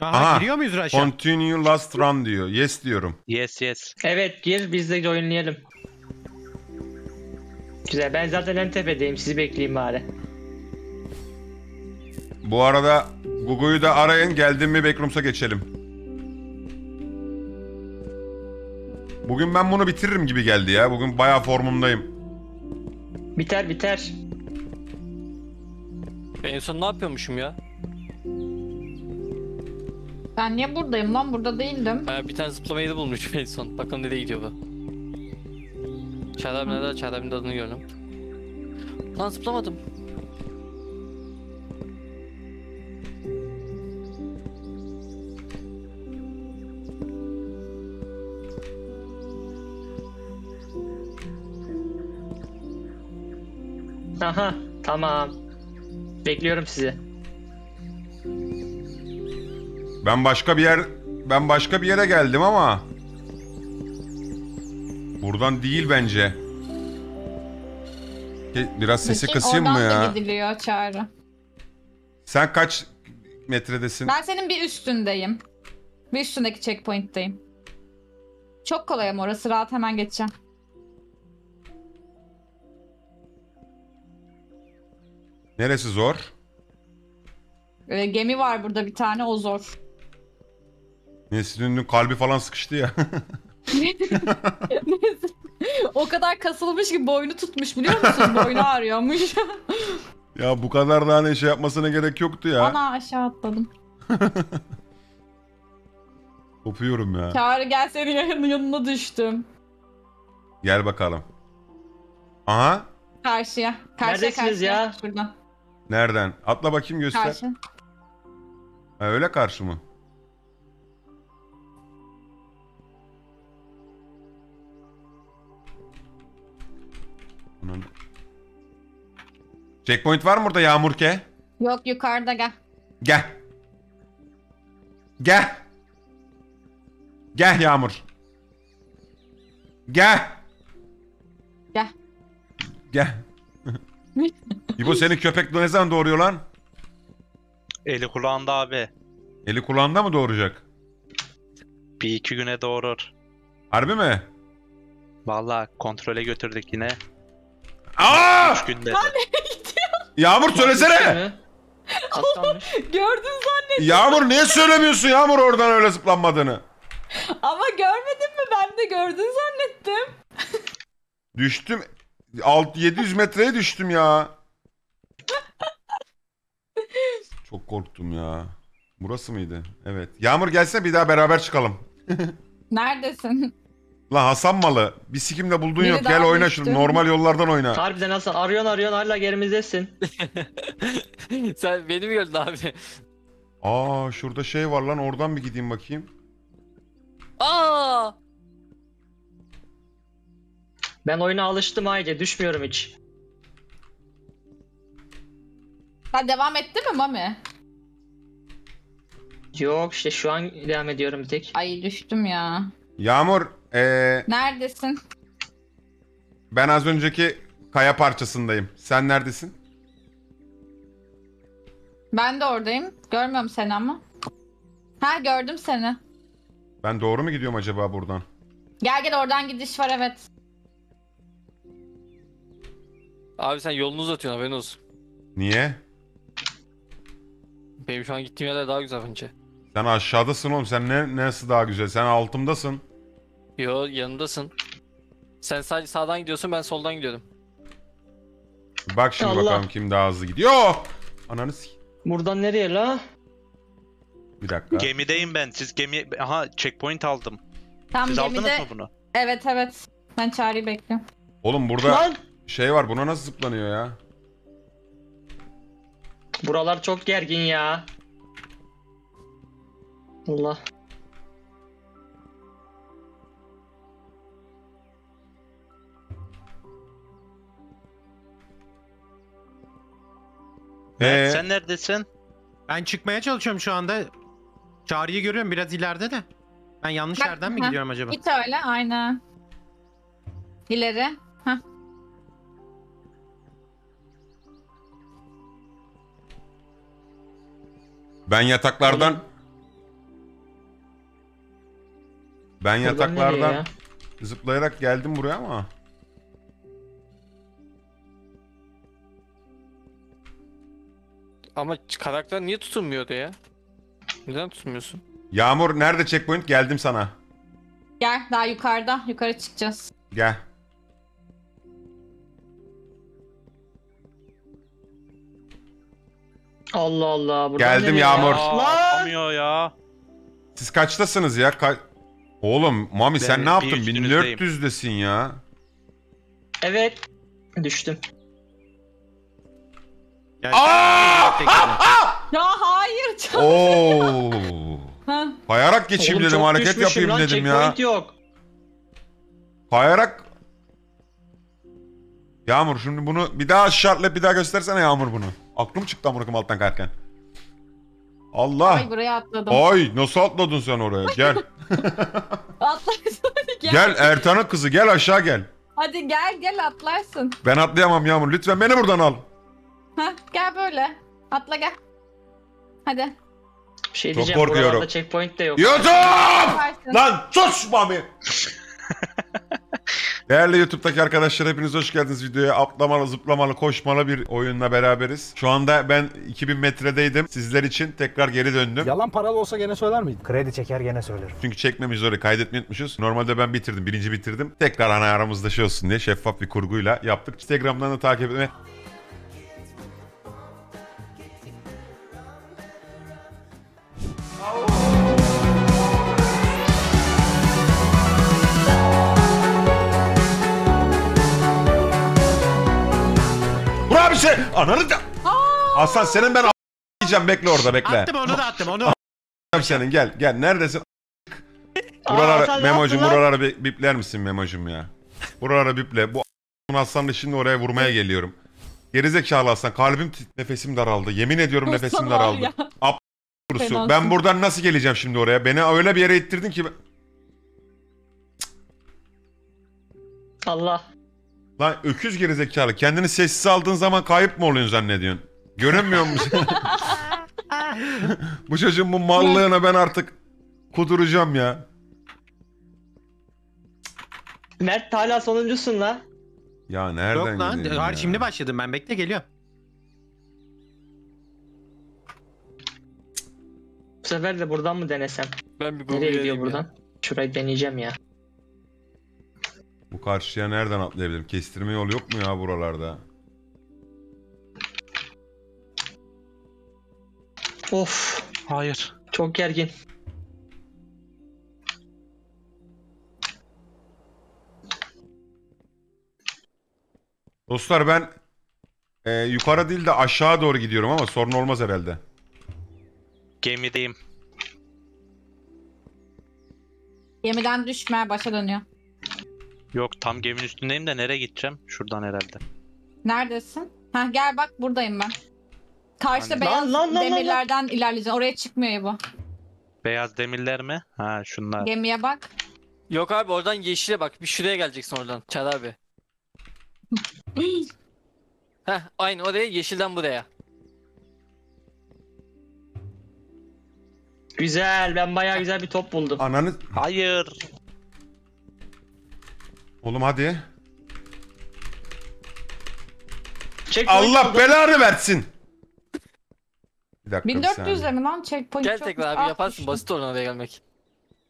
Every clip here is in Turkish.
Aha, Aha. giriyor muyuz Raş'a? Continue last run diyor. Yes diyorum. Yes yes. Evet gir biz de oynayalım. Güzel ben zaten en tepedeyim sizi bekleyeyim bari. Bu arada Gugu'yu da arayın geldim mi Backrooms'a geçelim. Bugün ben bunu bitiririm gibi geldi ya. Bugün bayağı formumdayım. Biter Ben en son ne yapıyormuşum ya? Ben niye buradayım lan? Burada değildim. Ha, bir tane zıplamayı da bulmuş en son. Bakalım nereye gidiyor bu. Çağrı abi nerede? Çağrı abinin adını gördüm. Lan zıplamadım. Aha tamam. Bekliyorum sizi. Ben başka bir yer ben başka bir yere geldim ama buradan değil bence. Biraz sesi Peki, kısayım mı ya? gidiliyor çağrı. Sen kaç metredesin? Ben senin bir üstündeyim. Bir üstündeki checkpoint'teyim. Çok kolay ama orası rahat hemen geçeceğim. Neresi zor? Ee, gemi var burada bir tane o zor. Nesrin'in kalbi falan sıkıştı ya. o kadar kasılmış ki boynu tutmuş biliyor musun? Boynu ağrıyormuş. ya bu kadar da ne şey yapmasına gerek yoktu ya. Ana aşağı atladım. Kopuyorum ya. Çağrı gel senin yanına, yanına düştüm. Gel bakalım. Aha. Karşıya. Karşıya Neredesiniz karşıya. ya? Şuradan. Nereden? Atla bakayım göster. Karşı. Ha, öyle karşı mı? Bunun... Checkpoint var mı burada Yağmurke? Yok yukarıda gel. Gel. Gel. Gel Yağmur. Gel. Gel. Gel. İbo senin köpek ne zaman doğuruyor lan? Eli kulağında abi. Eli kulağında mı doğuracak? Bir iki güne doğurur. Harbi mi? Vallahi kontrole götürdük yine. Aa! 3 Yağmur söylesene. Katlanmış. Gördün zannettim. Yağmur niye söylemiyorsun Yağmur oradan öyle zıplanmadığını? Ama görmedin mi? Ben de gördün zannettim. Düştüm. 6 700 metreye düştüm ya. Çok korktum ya. Burası mıydı? Evet. Yağmur gelsene bir daha beraber çıkalım. Neredesin? La Hasan malı. Bir sikimle bulduğun Biri yok. Gel oyna düştü. şunu. Normal yollardan oyna. Harbiden Hasan arıyorsun arıyorsun hala yerimizdesin. Sen beni mi gördün abi? Aa şurada şey var lan. Oradan bir gideyim bakayım. Aa! Ben oyuna alıştım ayrıca düşmüyorum hiç. Sen devam etti mi Mami? Yok işte şu an devam ediyorum bir tek. Ay düştüm ya. Yağmur ee, Neredesin? ben az önceki kaya parçasındayım. Sen neredesin? Ben de oradayım. Görmüyorum seni ama. Ha gördüm seni. Ben doğru mu gidiyorum acaba buradan? Gel gel oradan gidiş var evet. Abi sen yolunu uzatıyorsun haberin olsun. Niye? Benim şu an gittiğim yerler daha güzel önce. Sen aşağıdasın oğlum. Sen ne, nasıl daha güzel? Sen altımdasın. Yo yanındasın. Sen sadece sağdan gidiyorsun ben soldan gidiyordum. Bak şimdi Allah. bakalım kim daha hızlı gidiyor. Ananı s- Buradan nereye la? Bir dakika. Gemideyim ben. Siz gemi... Aha checkpoint aldım. Tam Siz gemide. aldınız mı bunu? Evet evet. Ben çağrıyı bekliyorum. Oğlum burada Lan! şey var. Buna nasıl zıplanıyor ya? Buralar çok gergin ya. Allah. Mert Ee, sen neredesin? Ben çıkmaya çalışıyorum şu anda. Çağrı'yı görüyorum biraz ileride de. Ben yanlış Bak, yerden mi hı. gidiyorum acaba? Git öyle aynen. İleri. Hah. ben yataklardan... Ben Buradan yataklardan ya? zıplayarak geldim buraya ama... Ama karakter niye tutunmuyordu ya? Neden tutmuyorsun? Yağmur nerede checkpoint? Geldim sana. Gel daha yukarıda. Yukarı çıkacağız. Gel. Allah Allah. Geldim Yağmur. Ya, ya. Siz kaçtasınız ya? Ka Oğlum Mami sen ne yaptın? 1400'deyim. 1400'desin ya. Evet. Düştüm. Yani Aa! Tek ya hayır. Oo. Kayarak geçeyim Oğlum, dedim hareket yapayım lan, dedim ya. checkpoint yok. Kayarak. Yağmur şimdi bunu bir daha şartla bir daha göstersene Yağmur bunu. Aklım çıktı amına alttan kayarken. Allah. Ay buraya atladım. Ay nasıl atladın sen oraya? Gel. Atlarsın. gel. gel Ertan'ın kızı gel aşağı gel. Hadi gel gel atlarsın. Ben atlayamam Yağmur. Lütfen beni buradan al. Ha gel böyle. Atla gel. Hadi. Bir şey diyeceğim. Rapor diyorum. checkpoint de yok. YouTube! Lan sus Mami! Değerli YouTube'daki arkadaşlar hepiniz hoş geldiniz videoya. Atlamalı, zıplamalı, koşmalı bir oyunla beraberiz. Şu anda ben 2000 metredeydim. Sizler için tekrar geri döndüm. Yalan paralı olsa gene söyler miydin? Kredi çeker gene söylerim. Çünkü çekmemiş öyle kaydetmeyi Normalde ben bitirdim, birinci bitirdim. Tekrar ana hani aramızda şey olsun diye şeffaf bir kurguyla yaptık. Instagram'dan da takip etme. sen şey, ananı da... Aslan senin ben a**layacağım bekle orada bekle. Attım onu da attım onu. A**layacağım senin gel gel neredesin? Buralara memocum buralara bi- bipler misin memocum ya? Buralara biple. Bu Aslan'la şimdi oraya vurmaya geliyorum. Gerizekalı Aslan kalbim tit- nefesim daraldı. Yemin ediyorum Kusura nefesim daraldı. ya. Ben buradan nasıl geleceğim şimdi oraya? Beni öyle bir yere ittirdin ki Allah. Lan öküz gerizekalı. Kendini sessiz aldığın zaman kayıp mı oluyorsun zannediyorsun? Görünmüyor musun? bu çocuğun bu mallığına ben artık kuduracağım ya. Mert hala sonuncusun la. Ya nereden Yok lan. gidelim ya? şimdi başladım ben. Bekle geliyor. Bu sefer de buradan mı denesem? Ben bir Nereye gidiyor buradan? Şurayı deneyeceğim ya. Bu karşıya nereden atlayabilirim? Kestirme yol yok mu ya buralarda? Of Hayır. çok gergin. Dostlar ben e, yukarı değil de aşağı doğru gidiyorum ama sorun olmaz herhalde. Gemideyim. Gemiden düşme başa dönüyor. Yok tam geminin üstündeyim de nereye gideceğim? Şuradan herhalde. Neredesin? Ha gel bak buradayım ben. Karşıda Hani- beyaz Lan, lan, lan, lan, demirlerden ilerleyeceksin. Oraya çıkmıyor bu. Beyaz demirler mi? Ha şunlar. Gemiye bak. Yok abi oradan yeşile bak. Bir şuraya geleceksin oradan. Çal abi. Heh aynı oraya yeşilden buraya. Güzel ben bayağı güzel bir top buldum. Ananı Hayır. Oğlum hadi. Checkpoint Allah aldım. belanı versin. Bir dakika 1400 saniye. mi lan checkpoint Gel tekrar abi yaparsın basit olan oraya gelmek.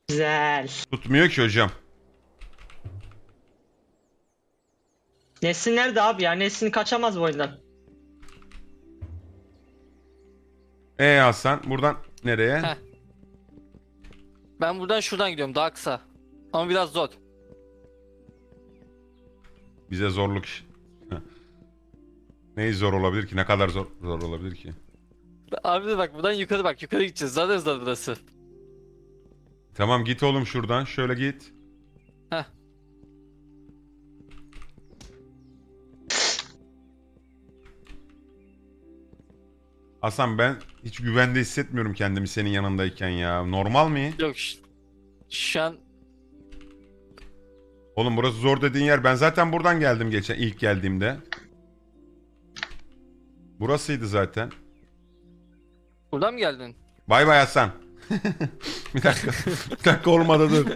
Güzel. Tutmuyor ki hocam. Nesin nerede abi ya? Nesin kaçamaz bu oyundan. Ee Hasan buradan nereye? Heh. Ben buradan şuradan gidiyorum daha kısa. Ama biraz zor. Bize zorluk... iş. Neyi zor olabilir ki? Ne kadar zor, zor olabilir ki? Abi de bak buradan yukarı bak. Yukarı gideceğiz. Zaten zaten burası. Tamam git oğlum şuradan. Şöyle git. Heh. Hasan ben hiç güvende hissetmiyorum kendimi senin yanındayken ya. Normal mi? Yok. Şu an Oğlum burası zor dediğin yer. Ben zaten buradan geldim geçen ilk geldiğimde. Burasıydı zaten. Buradan mı geldin? Bay bay Hasan. bir dakika. bir dakika olmadı dur.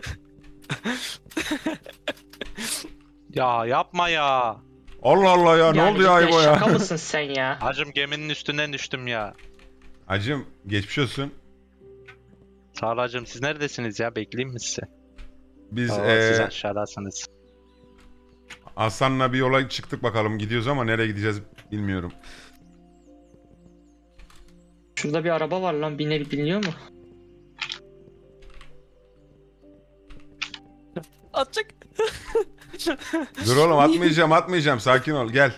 Ya yapma ya. Allah Allah ya, ne oldu ya Aybo ya? Şaka mısın sen ya? Hacım geminin üstünden düştüm ya. Acım geçmiş olsun. Sağ ol hacım siz neredesiniz ya bekleyeyim mi size? Biz Oo, siz e, aşağıdasınız. Aslan'la bir yola çıktık bakalım gidiyoruz ama nereye gideceğiz bilmiyorum. Şurada bir araba var lan biner biliniyor mu? Atacak. Dur oğlum atmayacağım atmayacağım sakin ol gel.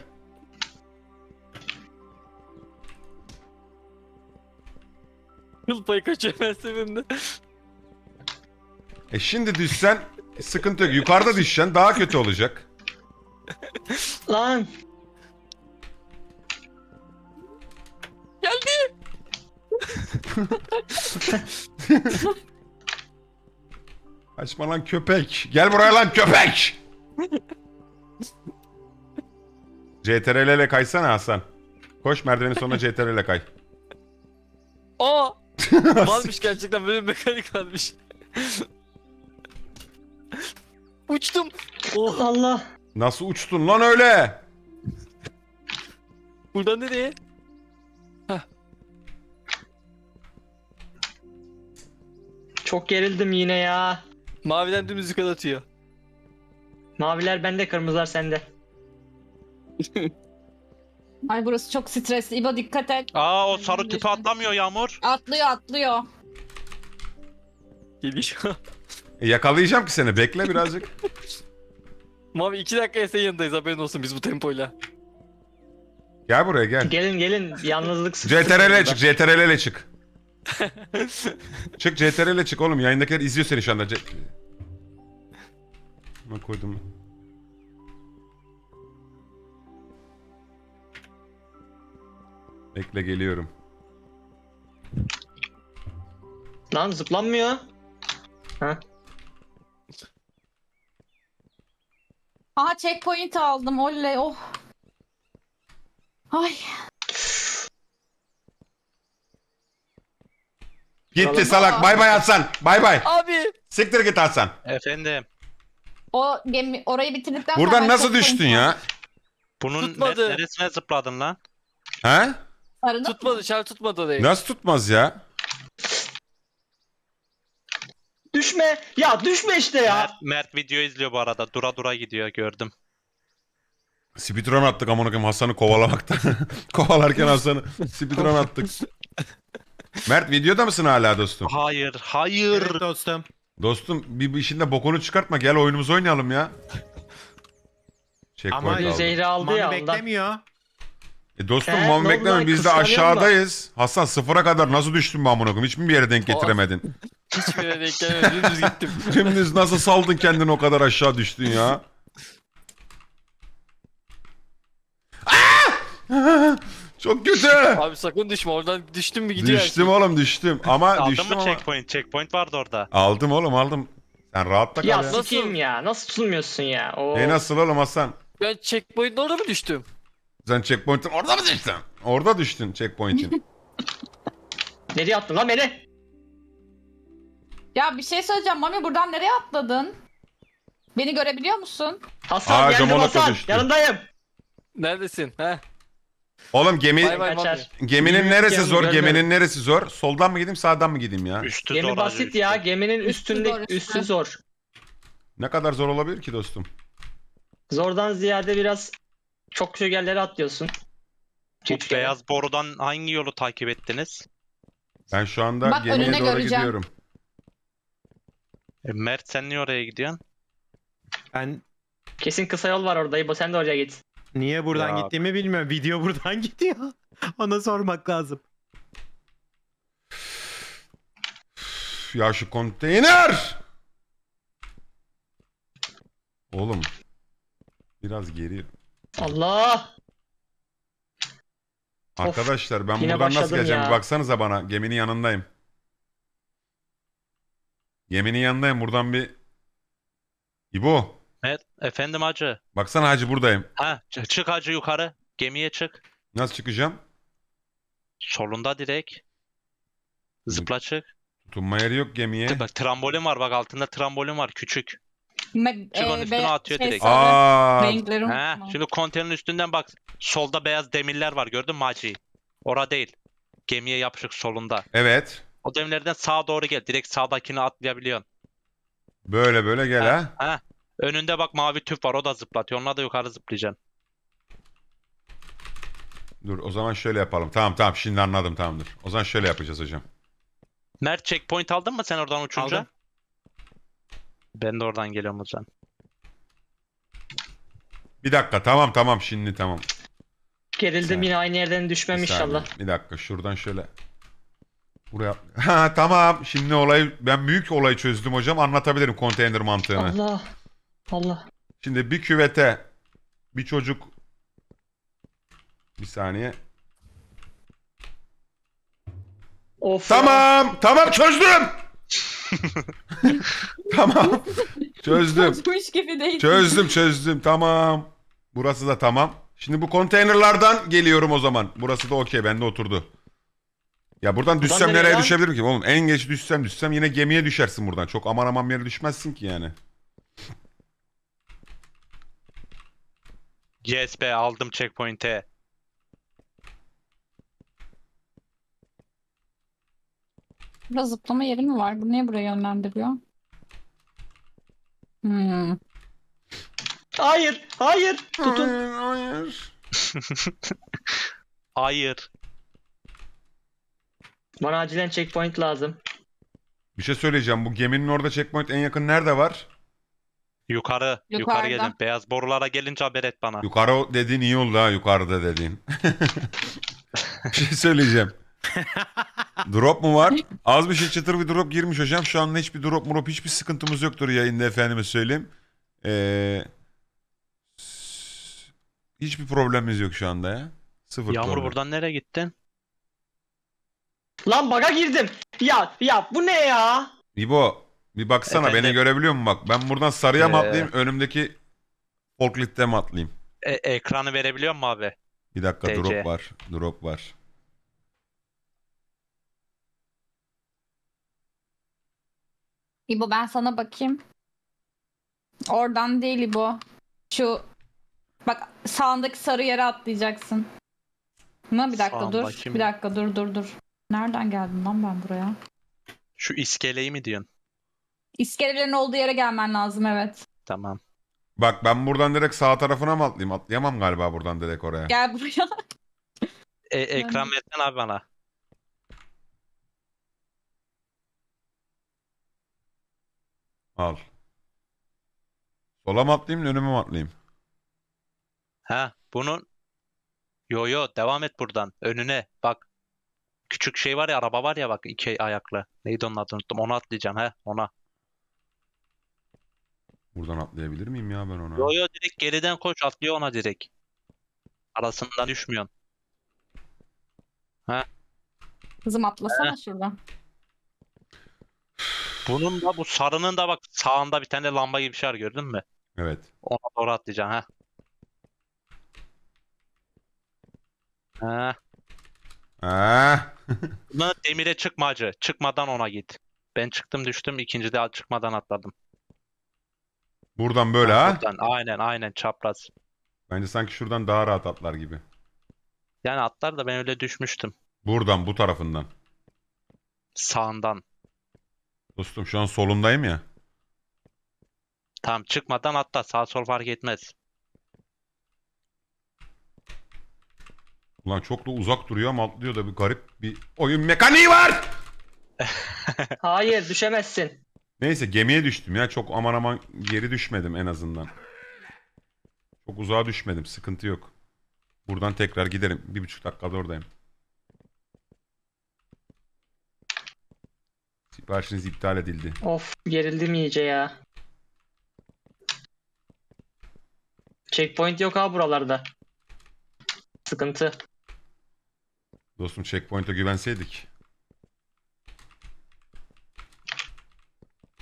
Yıl payı kaçıyor ben sevimli. E şimdi düşsen sıkıntı yok. Yukarıda düşsen daha kötü olacak. Lan. Geldi. Açma lan köpek. Gel buraya lan köpek. CTRL ile kaysana Hasan. Koş merdivenin sonuna CTRL ile kay. O. Varmış gerçekten böyle bir mekanik almış. Uçtum. Oh. Allah. Nasıl uçtun lan öyle? Buradan nereye? Hah. Çok gerildim yine ya. Maviden de müzik atıyor. Maviler bende, kırmızılar sende. Ay burası çok stresli. İbo dikkat et. Aa o sarı tüpe atlamıyor Yağmur. Atlıyor atlıyor. Geliyor. E, yakalayacağım ki seni. Bekle birazcık. Mavi iki dakikaya senin yanındayız haberin olsun biz bu tempoyla. Gel buraya gel. Gelin gelin yalnızlık sıkıntı. CTRL'e çık, CTRL'e çık. çık CTRL'e çık oğlum. Yayındakiler izliyor seni şu anda. C Bak koydum. Bekle geliyorum. Lan zıplanmıyor. Ha? Aha checkpoint aldım. Oley oh. Ay. Gitti salak. Bay bay Hasan. Bay bay. Abi. Siktir git Hasan. Efendim. O gemi orayı bitirdikten Buradan sonra nasıl düştün ya? Bunun Tutmadı. ne- neresine zıpladın lan? He? tutmadı şer tutmadı orayı. Nasıl tutmaz ya? Düşme. Ya düşme işte ya. Mert video izliyor bu arada. Dura dura gidiyor gördüm. Speedrun attık amına koyayım Hasan'ı kovalamaktan. Kovalarken Hasan'ı speedrun attık. Mert videoda mısın hala dostum? Hayır, hayır. Evet dostum. Dostum bir, bir işinde bokunu çıkartma gel oyunumuzu oynayalım ya. Ama aldı. zehri aldı Mami ya ondan. beklemiyor. E dostum ee, mami biz de aşağıdayız. Hasan sıfıra kadar nasıl düştün be amına koyayım? Hiç mi bir yere denk getiremedin. Hiçbirine denk gelmedi. Düz gittim. Dümdüz nasıl saldın kendini o kadar aşağı düştün ya? Ah! Çok kötü. Abi sakın düşme oradan düştün mü gidiyor. Düştüm şey. oğlum düştüm ama Aldın düştüm mı ama. checkpoint? Checkpoint vardı orada. Aldım oğlum aldım. Sen rahatla kal ya. Ya Ya. ya. Nasıl tutulmuyorsun ya? Oo. E nasıl oğlum Hasan? Ben checkpoint'in orada mı düştüm? Sen checkpoint'in orada mı düştün? Orada düştün checkpoint'in. Nereye attın lan beni? Ya bir şey söyleyeceğim. Mami buradan nereye atladın? Beni görebiliyor musun? Hasan Aa, geldim Hasan. karıştı. Yanındayım. Neredesin? He? Oğlum gemi, Bay bay Kaçar. Mami. geminin neresi Gemi zor? gönderin. Geminin neresi zor? Soldan mı gideyim sağdan mı gideyim ya? Üstü Gemi zor basit acı. ya. Geminin üstünde üstü. üstü zor. Ne kadar zor olabilir ki dostum? Zordan ziyade biraz çok yerlere atlıyorsun. Bu beyaz borudan hangi yolu takip ettiniz? Ben şu anda Bak, gemiye doğru göreceğim. gidiyorum. E, Mert sen niye oraya gidiyorsun? Ben Kesin kısa yol var orada. İbo sen de oraya git. niye buradan Ya. gittiğimi bilmiyorum. Video buradan gidiyor. Ona sormak lazım. Ya şu konteyner! Oğlum. Biraz geri. Allah! Arkadaşlar ben yine buradan nasıl başladım geleceğim? ya. baksanıza bana. Geminin yanındayım. Yemenin yanındayım. Buradan bir... İbo. Evet. Efendim hacı. Baksana hacı buradayım. Ha çık hacı yukarı. Gemiye çık. Nasıl çıkacağım? Solunda direkt. Zıpla çık. Tutunma yeri yok gemiye. Bak trambolin var bak altında trambolin var küçük. Me- Çık onun e, üstüne be- atıyor şey, direkt. sarı Aa, Renkleri He, unutma. şimdi konteynerin üstünden bak solda beyaz demirler var gördün mü hacı? Ora değil. Gemiye yapışık solunda. evet. O demirlerden sağa doğru gel. Direkt sağdakini atlayabiliyorsun. Böyle böyle gel ha. ha. ha. Önünde bak mavi tüp var. O da zıplatıyor. Onunla da yukarı zıplayacaksın. Dur o zaman şöyle yapalım. Tamam tamam şimdi anladım tamamdır. O zaman şöyle yapacağız hocam. Mert checkpoint aldın mı sen oradan uçunca? Aldım. Ben de oradan geliyorum hocam. Bir dakika tamam tamam şimdi tamam. Gerildim Sen- yine aynı yerden düşmem inşallah. Bir dakika şuradan şöyle. Buraya. Ha tamam. Şimdi olayı ben büyük olayı çözdüm hocam. Anlatabilirim konteyner mantığını. Allah. Allah. Şimdi bir küvete bir çocuk bir saniye. Of tamam. Ya. Tamam çözdüm. tamam. Çözdüm. Çözmüş gibi değil. Çözdüm çözdüm. Tamam. Burası da tamam. Şimdi bu konteynerlardan geliyorum o zaman. Burası da okey. Bende oturdu. Ya buradan düşsem nereye nereye düşebilirim ki oğlum? En geç düşsem düşsem yine gemiye düşersin buradan. Çok aman aman bir yere düşmezsin ki yani. GSP aldım checkpoint'e. Burada zıplama yeri mi var? Bu niye buraya yönlendiriyor? Hmm. Hayır, hayır. Tutun. Hayır. Hayır. Bana acilen checkpoint lazım. Bir şey söyleyeceğim. Bu geminin orada checkpoint en yakın nerede var? Yukarı. Yukarı Yukarıda. gelin. Beyaz borulara gelince haber et bana. Yukarı o dediğin iyi oldu ha yukarıda dediğin. bir şey söyleyeceğim. drop mu var? Az bir şey çıtır bir drop girmiş hocam. Şu anda hiçbir drop murop hiçbir sıkıntımız yoktur yayında efendime söyleyeyim. Ee, hiçbir problemimiz yok şu anda ya. Sıfır Yağmur problem. buradan nereye gittin? Lan baga girdim. Ya ya bu ne ya? İbo bir baksana Efendim? beni görebiliyor musun bak? Ben buradan sarıya mı ee. atlayayım önümdeki forklifte mi atlayayım? E- ekranı verebiliyor musun abi? Bir dakika TC. drop var. Drop var. İbo ben sana bakayım. Oradan değil İbo. Şu bak sağındaki sarı yere atlayacaksın. Ama bir dakika dur. Sağındaki Bir dakika dur dur dur. Nereden geldim lan ben buraya? Şu iskeleyi mi diyorsun? İskelelerin olduğu yere gelmen lazım evet. Tamam. Bak ben buradan direkt sağ tarafına mı atlayayım? Atlayamam galiba buradan direkt oraya. Gel buraya. E, ekran versene abi bana. Al. Sola mı atlayayım, önüme mi atlayayım? Ha, bunun... Yo yo, devam et buradan. Önüne. Bak Küçük şey var ya araba var ya bak iki ayaklı. Neydi onun adını unuttum. Onu atlayacağım ha, ona. Buradan atlayabilir miyim ya ben ona? Yo yo direkt geriden koş atlıyor ona direkt. Arasından düşmüyorsun. Ha. Kızım atlasana He. şuradan. Bunun da bu sarının da bak sağında bir tane lamba gibi bir şey var gördün mü? Evet. Ona doğru atlayacaksın ha. Ha. Ee. Ah. Buna demire çıkmacı. Çıkmadan ona git. Ben çıktım düştüm ikinci de çıkmadan atladım. Buradan böyle ha? Buradan, aynen aynen çapraz. Bence sanki şuradan daha rahat atlar gibi. Yani atlar da ben öyle düşmüştüm. Buradan bu tarafından. Sağından. Dostum şu an solundayım ya. Tamam çıkmadan atla sağ sol fark etmez. Ulan çok da uzak duruyor ama atlıyor da bir garip bir oyun mekaniği var. Hayır düşemezsin. Neyse gemiye düştüm ya. Çok aman aman geri düşmedim en azından. Çok uzağa düşmedim. Sıkıntı yok. Buradan tekrar giderim. Bir buçuk dakikada oradayım. Siparişiniz iptal edildi. Of gerildim iyice ya. Checkpoint yok ha buralarda. Sıkıntı. Dostum checkpoint'e güvenseydik.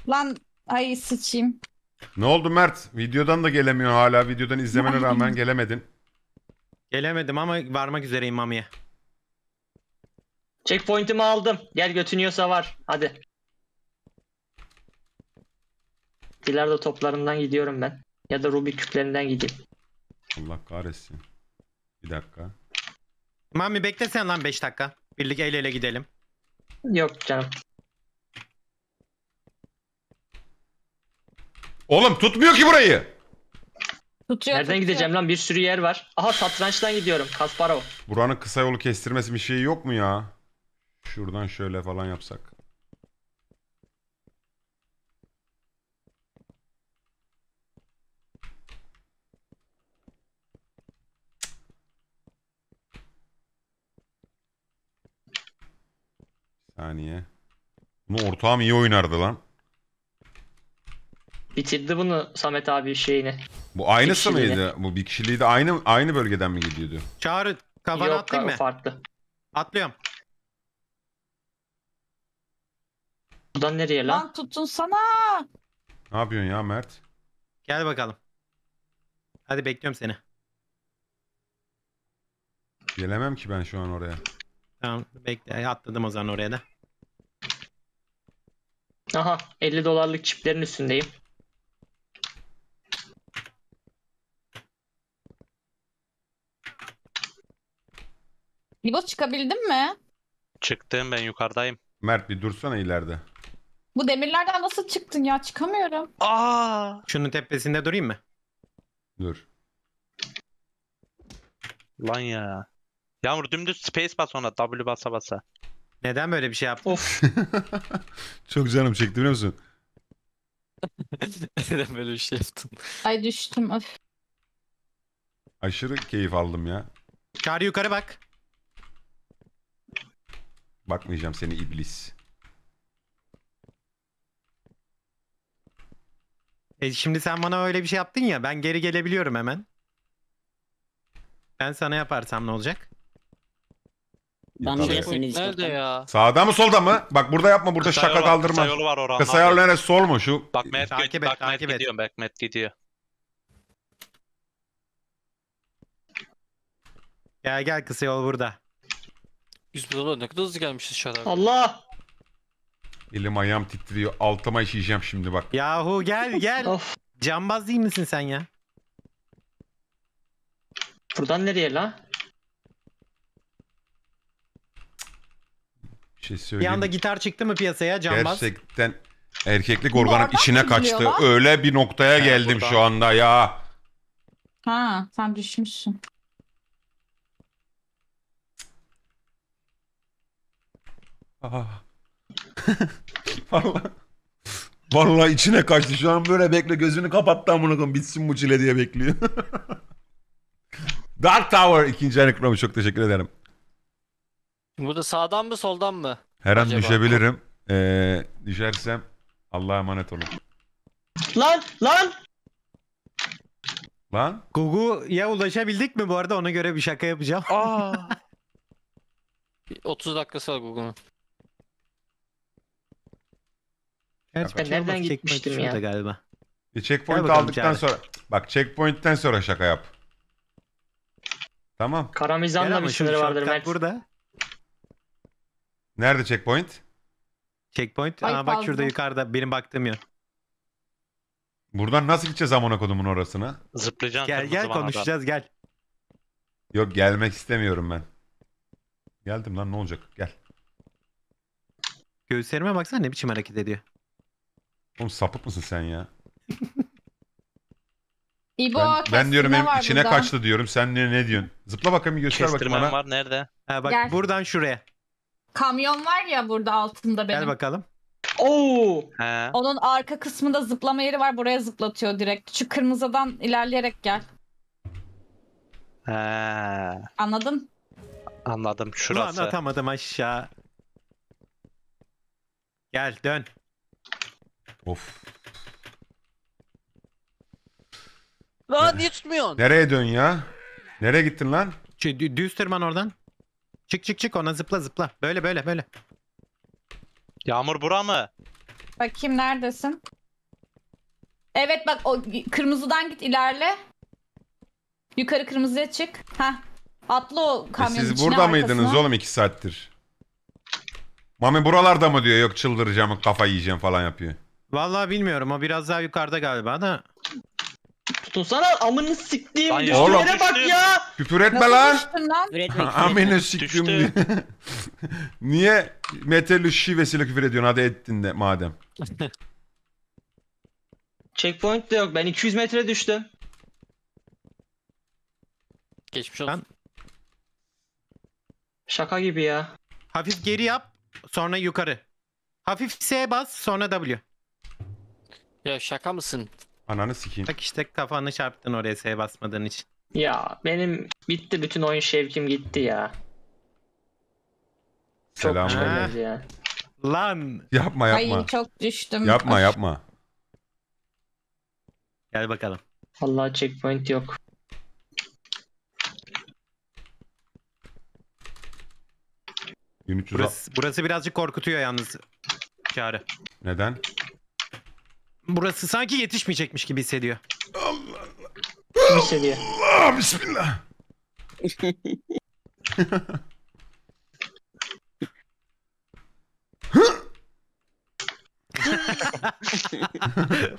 Lan ay sıçayım. Ne oldu Mert? Videodan da gelemiyor hala. Videodan izlemene rağmen gelemedin. Gelemedim ama varmak üzereyim Mami'ye. Checkpoint'imi aldım. Gel götünüyorsa var. Hadi. Bilardo toplarından gidiyorum ben. Ya da Rubik küplerinden gideyim. Allah kahretsin. Bir dakika. Mami beklesen lan 5 dakika. Birlik el ele gidelim. Yok canım. Oğlum tutmuyor ki burayı. Tutuyor, Nereden tutuyor. gideceğim lan? Bir sürü yer var. Aha satrançtan gidiyorum. Kasparov. Buranın kısa yolu kestirmesi bir şey yok mu ya? Şuradan şöyle falan yapsak. Saniye. Bunu ortağım iyi oynardı lan. Bitirdi bunu Samet abi şeyini. Bu aynısı bir mıydı? Bu bir kişiliği de aynı aynı bölgeden mi gidiyordu? Çağrı kafana Yok, atlayayım mı? farklı. Atlıyorum. Buradan nereye lan? Lan tutun sana. Ne yapıyorsun ya Mert? Gel bakalım. Hadi bekliyorum seni. Gelemem ki ben şu an oraya. Tamam bekle atladım o zaman oraya da. Aha 50 dolarlık çiplerin üstündeyim. Libo çıkabildin mi? Çıktım ben yukarıdayım. Mert bir dursana ileride. Bu demirlerden nasıl çıktın ya? Çıkamıyorum. Aa! Şunun tepesinde durayım mı? Dur. Lan ya. Yağmur dümdüz space bas ona W basa basa. Neden böyle bir şey yaptın? Of. Çok canım çekti biliyor musun? Neden böyle bir şey yaptın? Ay düştüm. Of. Aşırı keyif aldım ya. Kar yukarı bak. Bakmayacağım seni iblis. E şimdi sen bana öyle bir şey yaptın ya ben geri gelebiliyorum hemen. Ben sana yaparsam ne olacak? Bana da seni Nerede ya? Sağda mı solda mı? Bak burada yapma burada şaka yolu, kaldırma. Kısa yolu var Orhan. Kısa yol neresi sol mu şu? Bak Mert, Takip et, bak, Mert et. gidiyor. Bak Mert gidiyor. Gel gel kısa yol burada. Yüz dolar ne kadar hızlı gelmişiz şu an Allah! Elim ayağım titriyor. Altıma işeyeceğim şimdi bak. Yahu gel gel. Of. Cambaz değil misin sen ya? Buradan nereye la? Bir şey Bir anda gitar çıktı mı piyasaya cambaz? Gerçekten erkeklik oradan içine kaçtı. biliyorlar? Öyle bir noktaya Ha, geldim buradan. şu anda ya. Ha sen düşmüşsün. Ah. Vallahi. Vallahi içine kaçtı. Şu an böyle bekle gözünü kapattı amına koyayım. Bitsin bu çile diye bekliyor. Dark Tower ikinci ayını Çok teşekkür ederim. Burada sağdan mı soldan mı? Her an Acaba? düşebilirim. Ee, düşersem Allah'a emanet olun. Lan lan. Lan Gugu'ya ulaşabildik mi bu arada ona göre bir şaka yapacağım. Aa. 30 dakika sal Google'un. Evet Ben nereden Çorba gitmiştim ya? şurada Galiba. e, checkpoint aldıktan içeride. sonra bak checkpoint'ten sonra şaka yap. Tamam. Karamizan'la bir Gel vardır şapkat Mert. Burada. Nerede checkpoint? Checkpoint. Ay, Aa, bak fazla. şurada yukarıda benim baktığım yer. Buradan nasıl gideceğiz amına kodumun orasına? Zıplayacaksın. Gel tabii o gel zaman konuşacağız gel. Yok gelmek istemiyorum ben. Geldim lan ne olacak? Gel. Göğüslerime baksana ne biçim hareket ediyor. Oğlum sapık mısın sen ya? İbo Ben, ben diyorum hem içine kaçtı diyorum. Sen ne, ne diyorsun? Zıpla bakalım bir göster bakayım Kestirmen bana. var nerede? Ha bak Gel. buradan şuraya. Kamyon var ya burada altında benim. Gel bakalım. Oo! He. Onun arka kısmında zıplama yeri var. Buraya zıplatıyor direkt. Şu kırmızıdan ilerleyerek gel. He. Anladın? Anladım şurası. Ulan anlatamadım aşağı. Gel dön. Of. Lan niye tutmuyorsun? Nereye dön ya? Nereye gittin lan? Şey, dü- düz tırman oradan. Çık çık çık ona zıpla zıpla. Böyle böyle böyle. Yağmur bura mı? Bakayım neredesin? Evet bak o kırmızıdan git ilerle. Yukarı kırmızıya çık. Ha. Atla o e kamyonun e siz burada arkasına. mıydınız oğlum iki saattir? Mami buralarda mı diyor? Yok çıldıracağım, kafa yiyeceğim falan yapıyor. Vallahi bilmiyorum. O biraz daha yukarıda galiba da sana amını siktiğim Ay, oğlum. bak ya. Küfür etme lan. lan? Amını siktim diye. Niye metal şivesiyle küfür ediyorsun hadi ettin de madem. Checkpoint de yok. Ben 200 metre düştüm. Geçmiş olsun. Ben- Şaka gibi ya. Hafif geri yap, sonra yukarı. Hafif S bas, sonra W. Ya şaka mısın? Ananı sikeyim. Bak işte kafanı çarptın oraya S basmadığın için. Ya benim bitti bütün oyun şevkim gitti ya. Selam. Çok ya. Lan! Yapma yapma. Ay çok düştüm. Yapma yapma. Gel bakalım. Vallahi checkpoint yok. Burası, burası birazcık korkutuyor yalnız. Çağrı. Neden? Burası sanki yetişmeyecekmiş gibi hissediyor. Allah Allah. Hissediyor. Allah bismillah.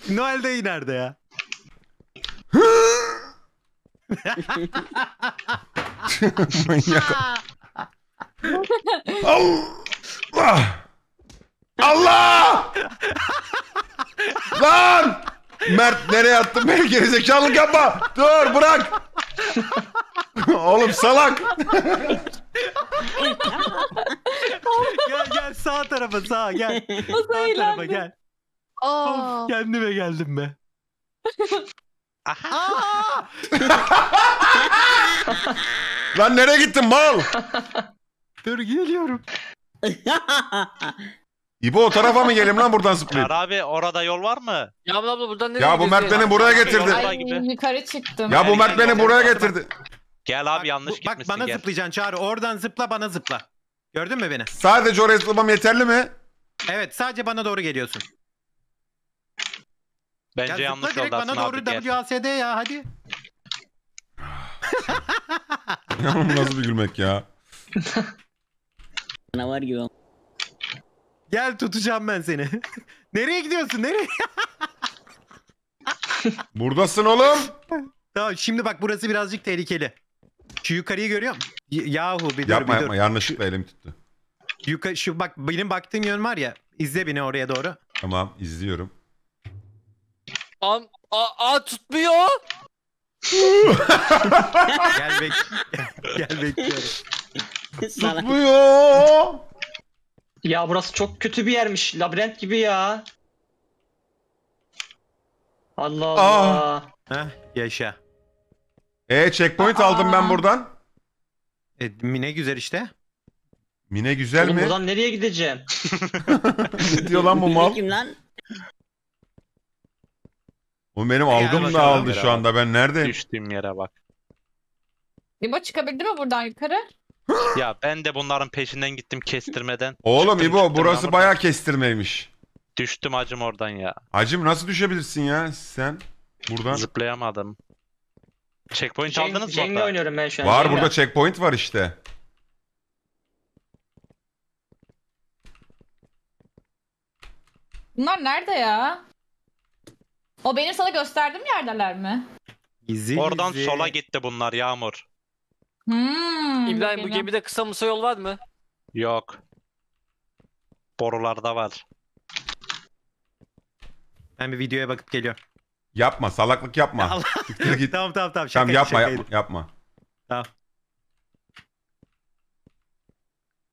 Noel de nerede ya? Allah! Allah! Lan! Mert nereye attın beni gerizekalılık yapma. Dur bırak. Oğlum salak. gel gel sağ tarafa sağ gel. Nasıl sağ tarafa gel. Aa. Of, kendime geldim be. Aha. Lan nereye gittin mal? Dur geliyorum. İbo o tarafa mı gelim lan buradan zıplayayım. Çağrı abi orada yol var mı? Ya abla abla buradan nereye Ya bu Mert beni buraya getirdi. Ay, yukarı çıktım. Ya bu Mert beni buraya getirdi. Gel abi yanlış bu- gitmişsin Bak bana gel. zıplayacaksın Çağrı. Oradan zıpla bana zıpla. Gördün mü beni? Sadece oraya zıplamam yeterli mi? Evet sadece bana doğru geliyorsun. Bence Ya yanlış zıpla direkt yoldasın bana doğru abi gel. WASD ya hadi. Nasıl bir gülmek ya? var gibi. Gel tutacağım ben seni. Nereye gidiyorsun? Nereye? Buradasın oğlum. Tamam şimdi bak burası birazcık tehlikeli. Şu yukarıyı görüyor musun? Y- Yahu bir dur Yapma bir dur. yapma yanlışlıkla elim tuttu. Yuka- şu bak benim baktığım yön var ya. İzle beni oraya doğru. Tamam izliyorum. Am a, a tutmuyor. Gel bek. Gel, gel bekliyorum. Tutmuyor. Ya burası çok kötü bir yermiş. Labirent gibi ya. Allah Allah. Heh, yaşa. Ee checkpoint aldım ben buradan. E, ne güzel işte. Mine güzel Oğlum mi? buradan nereye gideceğim? Ne diyor lan bu mal? Kim lan? O benim algım da aldı şu anda. Ben neredeyim? Düştüğüm yere bak. Libo çıkabildi mi buradan yukarı? ya ben de bunların peşinden gittim kestirmeden. Oğlum çıktım, İbo çıktım burası baya kestirmeymiş. Düştüm acım oradan ya. Acım nasıl düşebilirsin ya sen buradan? Zıplayamadım. Checkpoint Cenk, aldınız mı? Cenk'le oynuyorum ben şu an. Var Cenk burada checkpoint var işte. Bunlar nerede ya? O benim sana gösterdiğim yerdeler mi? İzi, Oradan izi. sola gitti bunlar Yağmur. Hmm, İbrahim bu gemide kısa mısa yol var mı? Yok. Borularda var. Ben bir videoya bakıp geliyorum. Yapma salaklık yapma. Siktir git. tamam tamam tamam. Şaka, Tamam yapma yapma yapma. Tamam.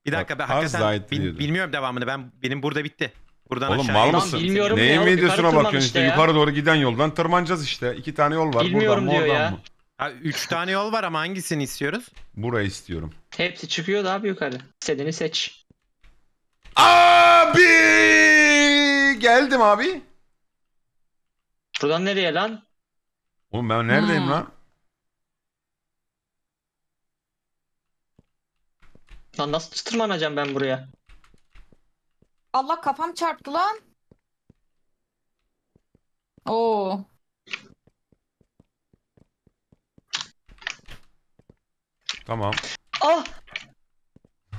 Bir dakika ben Bak, hakikaten zayıf bilmiyorum devamını. Ben benim burada bitti. Buradan Oğlum aşağı mal mısın? bilmiyorum ya, Neyin yukarı videosuna bakıyorsun işte. işte Yukarı doğru giden yoldan tırmanacağız işte. İki tane yol var. Bilmiyorum buradan mı oradan ya. mı? Üç tane yol var ama hangisini istiyoruz? Burayı istiyorum. Hepsi çıkıyor daha yukarı. İstediğini seç. Abi! Geldim abi. Buradan nereye lan? Oğlum ben neredeyim hmm. lan? Lan nasıl tırmanacağım ben buraya? Allah kafam çarptı lan. Oo. Tamam. Ah!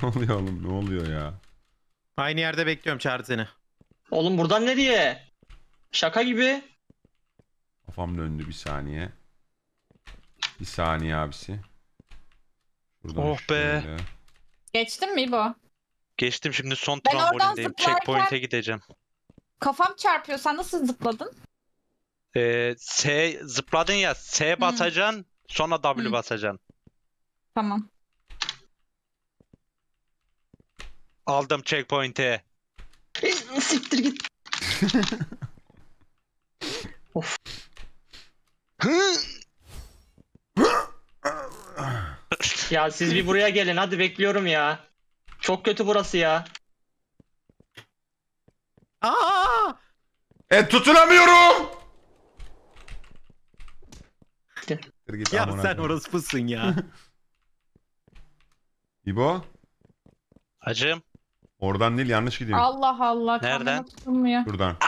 Ne oluyor oğlum? Ne oluyor ya? Aynı yerde bekliyorum çağırdı seni. Oğlum buradan nereye? Şaka gibi. Kafam döndü bir saniye. Bir saniye abisi. Buradan Oh be. şöyle. Geçtin mi bu? Geçtim şimdi son Ben oradan trambolindeyim. zıplarken- Checkpoint'e gideceğim. Kafam çarpıyor. Sen nasıl zıpladın? Ee, S zıpladın ya. S hmm. basacaksın. Sonra W Hı. Hmm. basacaksın. Tamam. Aldım checkpoint'i. Siktir git. of. ya siz bir buraya gelin hadi bekliyorum ya. Çok kötü burası ya. Aa! E tutunamıyorum. Ya sen orası mısın ya? İbo. Acım. Oradan değil yanlış gidiyor. Allah Allah. Nereden? Buradan.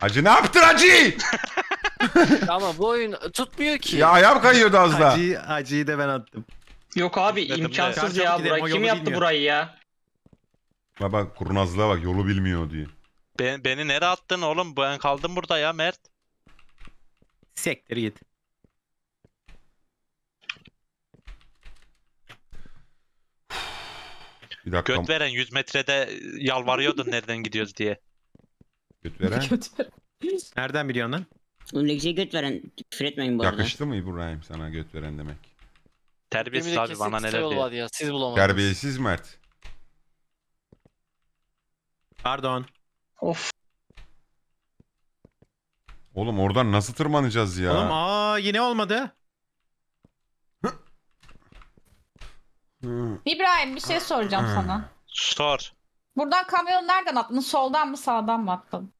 Acı ne yaptın hacı? Ama bu oyun tutmuyor ki. Ya ayağım kayıyordu az da. Acıyı, acıyı da ben attım. Yok abi Gitmedim imkansız Çarşamba ya burayı. Kim yaptı bilmiyor. burayı ya? Bak bak kurnazlığa bak yolu bilmiyor diye. Ben, beni nereye attın oğlum? Ben kaldım burada ya Mert. Sektir git. Bir dakika. Göt veren 100 metrede e, yalvarıyordun nereden gidiyoruz diye. Göt veren. Göt veren. Nereden biliyorsun lan? Önlükçe göt veren. Küfür etmeyin bu arada. Yakıştı mı İbrahim sana göt veren demek? Terbiyesiz Emine abi bana neler diyor. Ya, siz bulamadınız. Terbiyesiz Mert. Pardon. Of. Oğlum oradan nasıl tırmanacağız ya? Oğlum aa yine olmadı. Hmm. İbrahim bir şey soracağım hmm. sana. Sor. Buradan kamyon nereden attın? Soldan mı sağdan mı attın?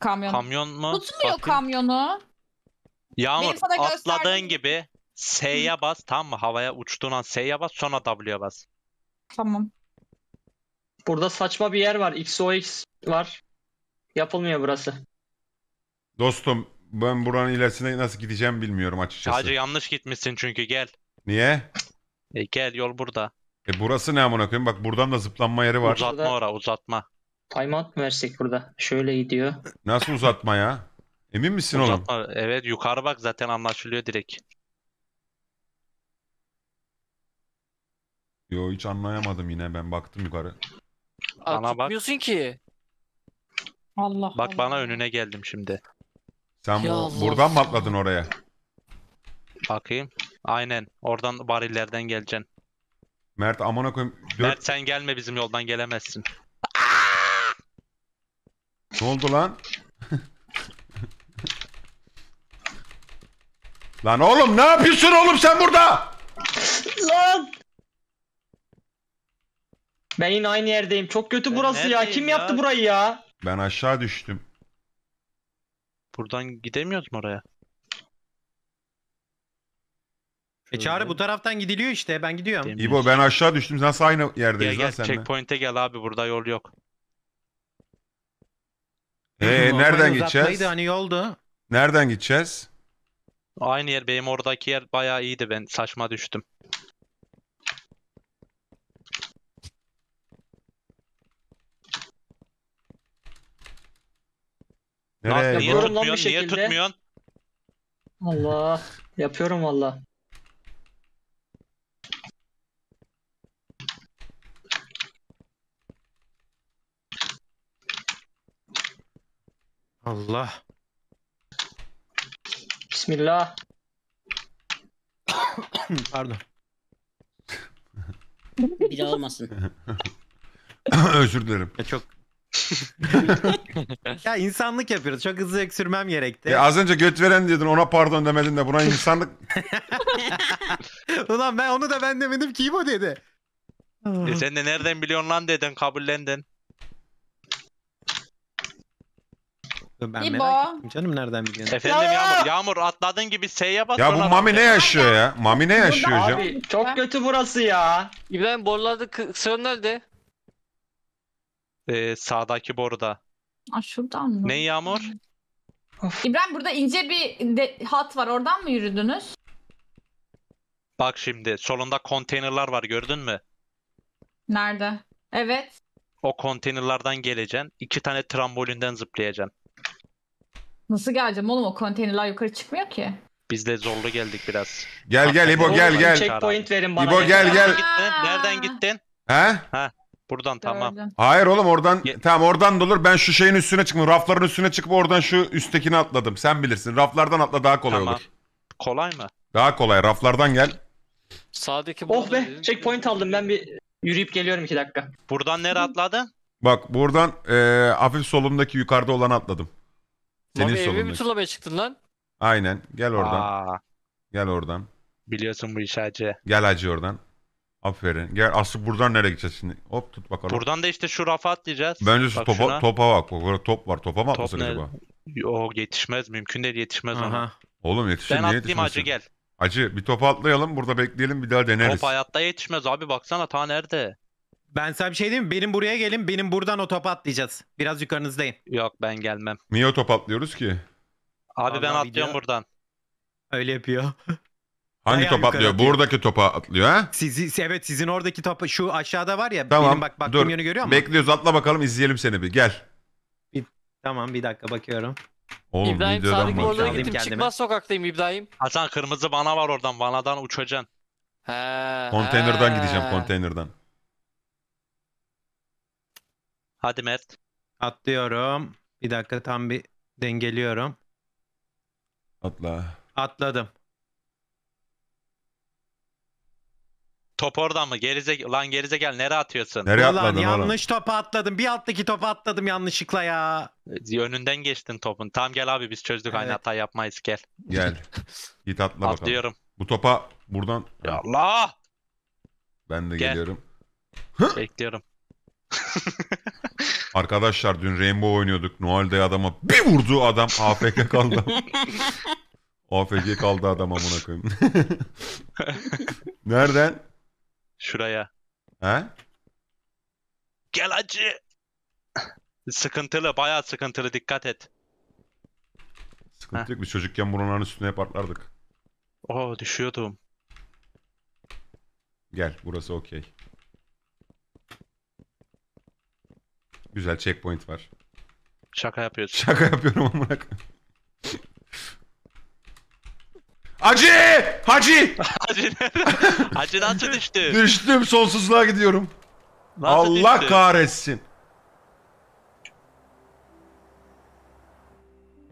Kamyon. Kamyon mu? Tutmuyor Bakayım. kamyonu. Yağmur Benim sana atladığın gösterdiğim- gibi S'ye bas tamam mı? Havaya uçtuğun an S'ye bas sonra W'ye bas. Tamam. Burada saçma bir yer var. XOX var. Yapılmıyor burası. Dostum ben buranın ilerisine nasıl gideceğim bilmiyorum açıkçası. Hacı yanlış gitmişsin çünkü gel. Niye? E, gel yol burada. E burası ne amına koyayım? Bak buradan da zıplanma yeri var. Uzatma ora uzatma. Timeout mu versek burada? Şöyle gidiyor. Nasıl uzatma ya? Emin misin oğlum? Uzatma. Evet yukarı bak zaten anlaşılıyor direkt. Yo hiç anlayamadım yine ben baktım yukarı. Aa, Bana bak. tutmuyorsun ki. Allah Bak Allah. bana önüne geldim şimdi. Sen bu, buradan mı atladın oraya? Bakayım. Aynen. Oradan barillerden geleceksin. Mert amına koyayım. Dört... Mert sen gelme bizim yoldan gelemezsin. Ne oldu lan? lan oğlum ne yapıyorsun oğlum sen burada? Lan! Ben yine aynı yerdeyim. Çok kötü Ben burası ya. Kim ya? yaptı burayı ya? Ben aşağı düştüm. Buradan gidemiyoruz mu oraya? E çağrı bu taraftan gidiliyor işte. Ben gidiyorum. Demir. İbo ben aşağı düştüm. Nasıl aynı Gel yerdeyiz lan gel checkpoint'e gel abi burada yol yok. Ee, Normalde nereden gideceğiz? Hani yoldu. Nereden gideceğiz? Aynı yer benim oradaki yer bayağı iyiydi ben saçma düştüm. Nereye? Niye Yapıyorum lan bir tutmuyorsun? Niye şekilde. tutmuyorsun? Allah. Yapıyorum valla. Allah. Bismillah. Pardon. Bir daha olmasın. Özür dilerim. Ya e, çok ya insanlık yapıyoruz. Çok hızlı öksürmem gerekti. E az önce göt veren diyordun ona pardon demedin de buna insanlık. Ulan ben onu da ben demedim ki İbo dedi. E sen de nereden biliyorsun lan dedin kabullendin. Ben İbo. merak ettim canım nereden biliyorsun? Efendim Ya! Yağmur, Yağmur atladığın gibi S'ye bas. Ya bu Mami ne yaşıyor ya? Mami ne yaşıyor hocam? Abi çok kötü burası ya. İbrahim borularda kı- sıra nerede? Ee, sağdaki boruda. Aa, şuradan mı? Ne Yağmur? İbrahim burada ince bir hat var. Oradan mı yürüdünüz? Bak şimdi solunda konteynerlar var gördün mü? Nerede? Evet. O konteynerlardan geleceksin. iki tane trambolinden zıplayacaksın. Nasıl geleceğim oğlum o konteynerler yukarı çıkmıyor ki. Biz de zorlu geldik biraz. Gel gel İbo gel gel. Checkpoint verin bana. İbo gel gel. Gittin. Nereden gittin? He? Ha. Buradan tamam. Hayır oğlum oradan Ye- tamam oradan da olur. Ben şu şeyin üstüne çıktım. Rafların üstüne çıkıp oradan şu üsttekini atladım. Sen bilirsin. Raflardan atla daha kolay Tamam. olur. Kolay mı? Daha kolay. Raflardan gel. Sağdaki Oh be checkpoint aldım ben bir yürüyüp geliyorum iki dakika. Buradan nereye atladın? Bak buradan eee, hafif solundaki yukarıda olanı atladım. Senin Mami evi mi solundaki. turlamaya çıktın lan? Aynen. Gel oradan. Aa, Gel oradan. biliyorsun bu işi acı. Gel acı oradan. Aferin. Gel Aslı buradan nereye gideceğiz şimdi? Hop tut bakalım. Buradan da işte şu rafa atlayacağız. Bence şu Bak topa, şuna. topa bak. Bak orada top var. Topa mı Top atmasak ne? acaba? Yo, yetişmez mümkün değil yetişmez ona. Oğlum yetişir. Ben niye atlayayım hacı gel. Acı bir topa atlayalım. Burada bekleyelim. Bir daha deneriz. Top hayatta yetişmez abi baksana ta nerede? Ben sana bir şey diyeyim mi? Benim buraya gelin. Benim buradan o topa atlayacağız. Biraz yukarınızdayım. Yok ben gelmem. Niye o top atlıyoruz ki? Abi ben Vallahi atlıyorum video- buradan. Öyle yapıyor. Hangi Bayağı top yukarı atlıyor? Buradaki topa atlıyor ha? Sizi, evet sizin oradaki top şu aşağıda var ya. Tamam. Benim bak baktığım dur. yönü görüyor musun? Bekliyoruz atla bakalım izleyelim seni bir gel. tamam bir dakika bakıyorum. Oğlum İbrahim videodan Sadık bak. Borlu'ya gittim. kendime. Çıkmaz sokaktayım İbrahim. Hasan kırmızı bana var oradan. Vanadan uçacaksın. He. Konteynerden he. gideceğim konteynerden. Hadi Mert. Atlıyorum. Bir dakika tam bir dengeliyorum. Atla. Atladım. Top oradan mı? Gerize lan gerize gel. Nereye atıyorsun? Nereye Ulan atladın oğlum? yanlış topa atladım. Bir alttaki topa atladım yanlışlıkla ya. E, önünden geçtin topun. Tam gel abi biz çözdük aynı Evet. hata yapmayız gel. Gel. Git atla bakalım. Atlıyorum. Bu topa buradan Ya Allah! ben de Gel. geliyorum. Bekliyorum. Arkadaşlar dün Rainbow oynuyorduk. Noel Day adama bir vurdu adam AFK kaldı. AFK kaldı adam amına koyayım. Nereden? Şuraya. He? Gel acı. Sıkıntılı, bayağı sıkıntılı. Dikkat et. Sıkıntı yok. Biz çocukken buraların üstüne hep atlardık. Oo düşüyordum. Gel burası okey. Güzel checkpoint var. Şaka yapıyorsun. Şaka yapıyorum amına Acı! Hacı! Hacı nerede? Hacı nasıl düştü? Düştüm sonsuzluğa gidiyorum. Nasıl Allah düştü? kahretsin.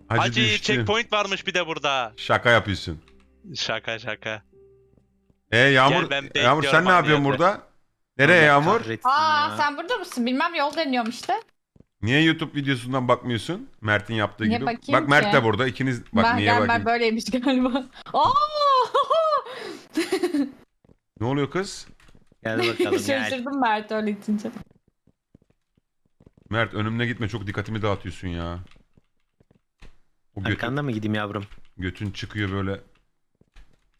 Hacı, Hacı checkpoint varmış bir de burada. Şaka yapıyorsun. Şaka şaka. E Yağmur, Gel Yağmur sen ne yapıyorsun hadi. burada? Nereye Yağmur? kahretsin Aa sen burada mısın? Bilmem yol deniyorum işte. Niye YouTube videosundan bakmıyorsun? Mert'in yaptığı Niye gibi. Bak Mert ki? de burada. İkiniz bak ben, niye ben, ben böyleymiş galiba. Oo! Ne oluyor kız? Gel bakalım Şaşırdım Mert öyle itince. Mert önümüne gitme çok dikkatimi dağıtıyorsun ya. O götün, Arkanda mı gideyim yavrum? götün çıkıyor böyle.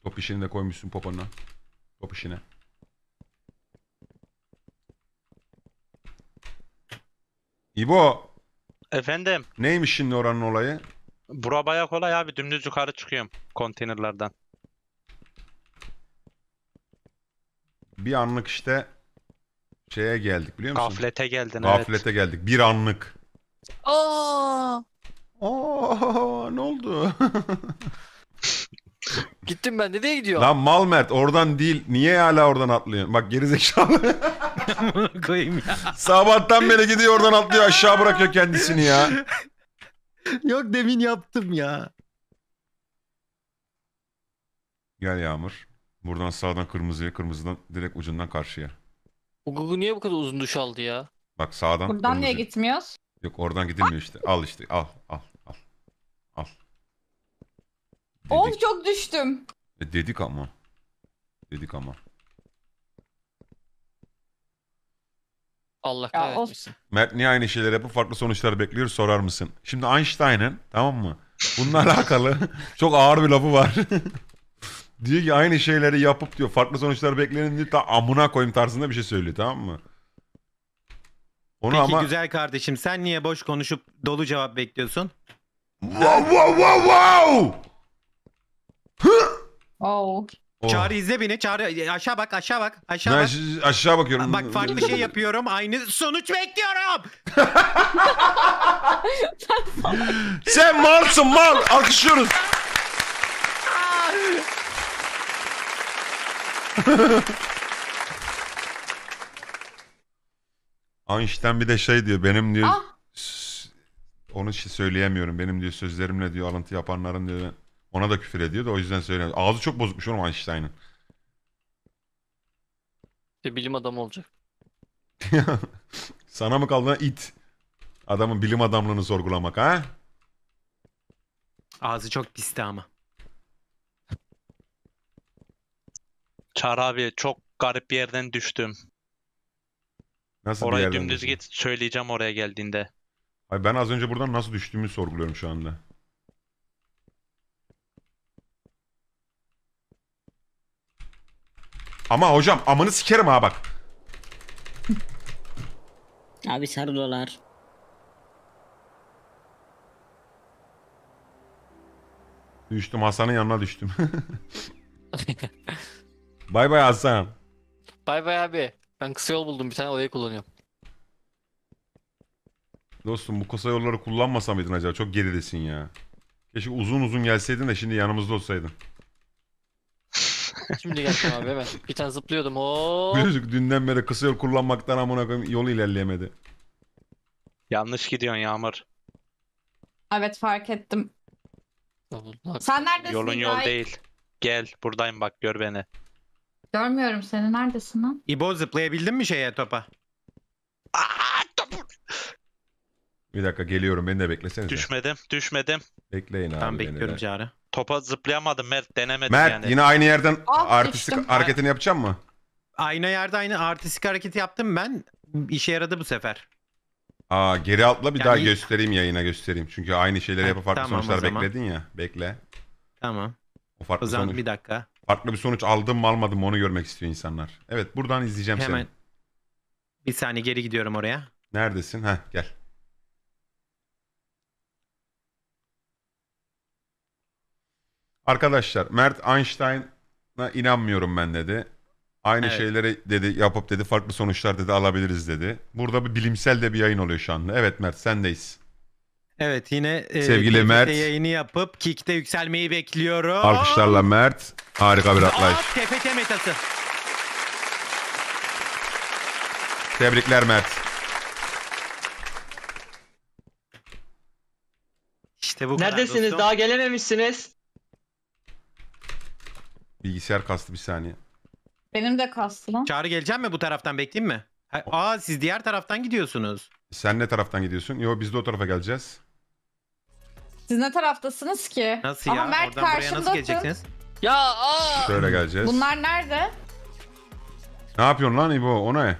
Top işini de koymuşsun popona. Top işine. İbo Efendim, neymiş şimdi oranın olayı? bura baya kolay abi. Dümdüz yukarı çıkıyorum konteynerlardan. Bir anlık işte şeye geldik biliyor musun? Gaflete geldin evet. Gaflete geldik. Bir anlık. Oo, Aa ne oldu? gittim ben. Nereye gidiyorsun? Lan mal mert oradan değil. Niye hala oradan atlıyorsun? Bak gerizekalı. koyayım ya. Sabahtan beri gidiyor oradan atlıyor aşağı bırakıyor kendisini ya. Yok demin yaptım ya. Gel Yağmur. Buradan sağdan kırmızıya, kırmızıdan direkt ucundan karşıya. O niye bu kadar uzun duş aldı ya? Bak sağdan Buradan niye kırmızıya. gitmiyoruz? Yok oradan gidilmiyor işte. Al işte al al al. Al. Of çok düştüm. E, dedik ama. Dedik ama. Allah kahretsin. Mert niye aynı şeyleri yapıp farklı sonuçlar bekliyor sorar mısın? Şimdi Einstein'ın tamam mı? Bununla alakalı çok ağır bir lafı var. diyor ki aynı şeyleri yapıp diyor farklı sonuçlar beklenin diye ta amına koyayım tarzında bir şey söylüyor tamam mı? Onu Peki ama... güzel kardeşim sen niye boş konuşup dolu cevap bekliyorsun? Wow wow wow wow! Oh. Oh. Çağrı izle beni. Çağrı aşağı bak aşağı bak. Aşağı ben bak. aşağı bakıyorum. Bak farklı şey yapıyorum. Aynı sonuç bekliyorum. Sen malsın mal. Alkışlıyoruz. Einstein bir de şey diyor. Benim diyor. Ah. Onu şey söyleyemiyorum. Benim diyor sözlerimle diyor alıntı yapanların diyor. ben- ona da küfür ediyor da o yüzden söylemiyorum. Ağzı çok bozukmuş oğlum Einstein'ın. Bir bilim adamı olacak. Sana mı kaldı it? Adamın bilim adamlığını sorgulamak ha? Ağzı çok pisti ama. Çağrı abi çok garip bir yerden düştüm. Nasıl bir Orayı dümdüz git söyleyeceğim oraya geldiğinde. Ay ben az önce buradan nasıl düştüğümü sorguluyorum şu anda. Ama hocam amanı sikerim ha bak. Abi sarı dolar. Düştüm Hasan'ın yanına düştüm. bay bay Hasan. Bay bay abi. Ben kısa yol buldum bir tane orayı kullanıyorum. Dostum bu kısa yolları kullanmasa mıydın acaba? Çok geridesin ya. Keşke uzun uzun gelseydin de şimdi yanımızda olsaydın. Şimdi geldim abi hemen. Bir tane zıplıyordum. Oo. Gözük dünden beri kısa yol kullanmaktan amına koyayım yol ilerleyemedi. Yanlış gidiyorsun Yağmur. Evet fark ettim. Sen neredesin Yolun yol İbrahim? değil. Gel buradayım bak gör beni. Görmüyorum seni. Neredesin lan? İbo zıplayabildin mi şeye topa? Aa, topu. Bir dakika geliyorum beni de beklesenize. Düşmedim düşmedim. Bekleyin abi. Tamam beni de. bekliyorum çağrı. Topa zıplayamadım Mert denemedim Mert yani. yine aynı yerden Ah, artistik düştüm. hareketini yapacak mı? Aynı yerde aynı artistik hareketi yaptım ben. İşe yaradı bu sefer. Aa geri atla bir Yani- daha göstereyim yayına göstereyim. Çünkü aynı şeyleri yapıp farklı tamam sonuçlar bekledin ya. Bekle. Tamam. O O farklı zaman sonuç. bir dakika. Farklı bir sonuç aldım mı almadım mı onu görmek istiyor insanlar. Evet buradan izleyeceğim Hemen. seni. Bir saniye geri gidiyorum oraya. Neredesin? Heh gel. Arkadaşlar Mert Einstein'a inanmıyorum ben dedi. Aynı evet. şeyleri dedi yapıp dedi farklı sonuçlar dedi alabiliriz dedi. Burada bir bilimsel de bir yayın oluyor şu anda. Evet Mert sendeyiz. Evet yine e, sevgili e, Mert yayını yapıp Kik'te yükselmeyi bekliyorum. Alkışlarla Mert harika bir atlayış. TFT metası. Tebrikler Mert. İşte bu Neredesiniz? Kadar Daha gelememişsiniz. Bilgisayar kastı bir saniye. Benim de kastı lan. Çağrı geleceğim mi bu taraftan bekleyeyim mi? aa siz diğer taraftan gidiyorsunuz. Sen ne taraftan gidiyorsun? Yo biz de o tarafa geleceğiz. Siz ne taraftasınız ki? Nasıl ya? Ama Mert Oradan buraya nasıl karşımdasın. geleceksiniz? Ya aa! Şöyle geleceğiz. Bunlar nerede? Ne yapıyorsun lan İbo? O ne?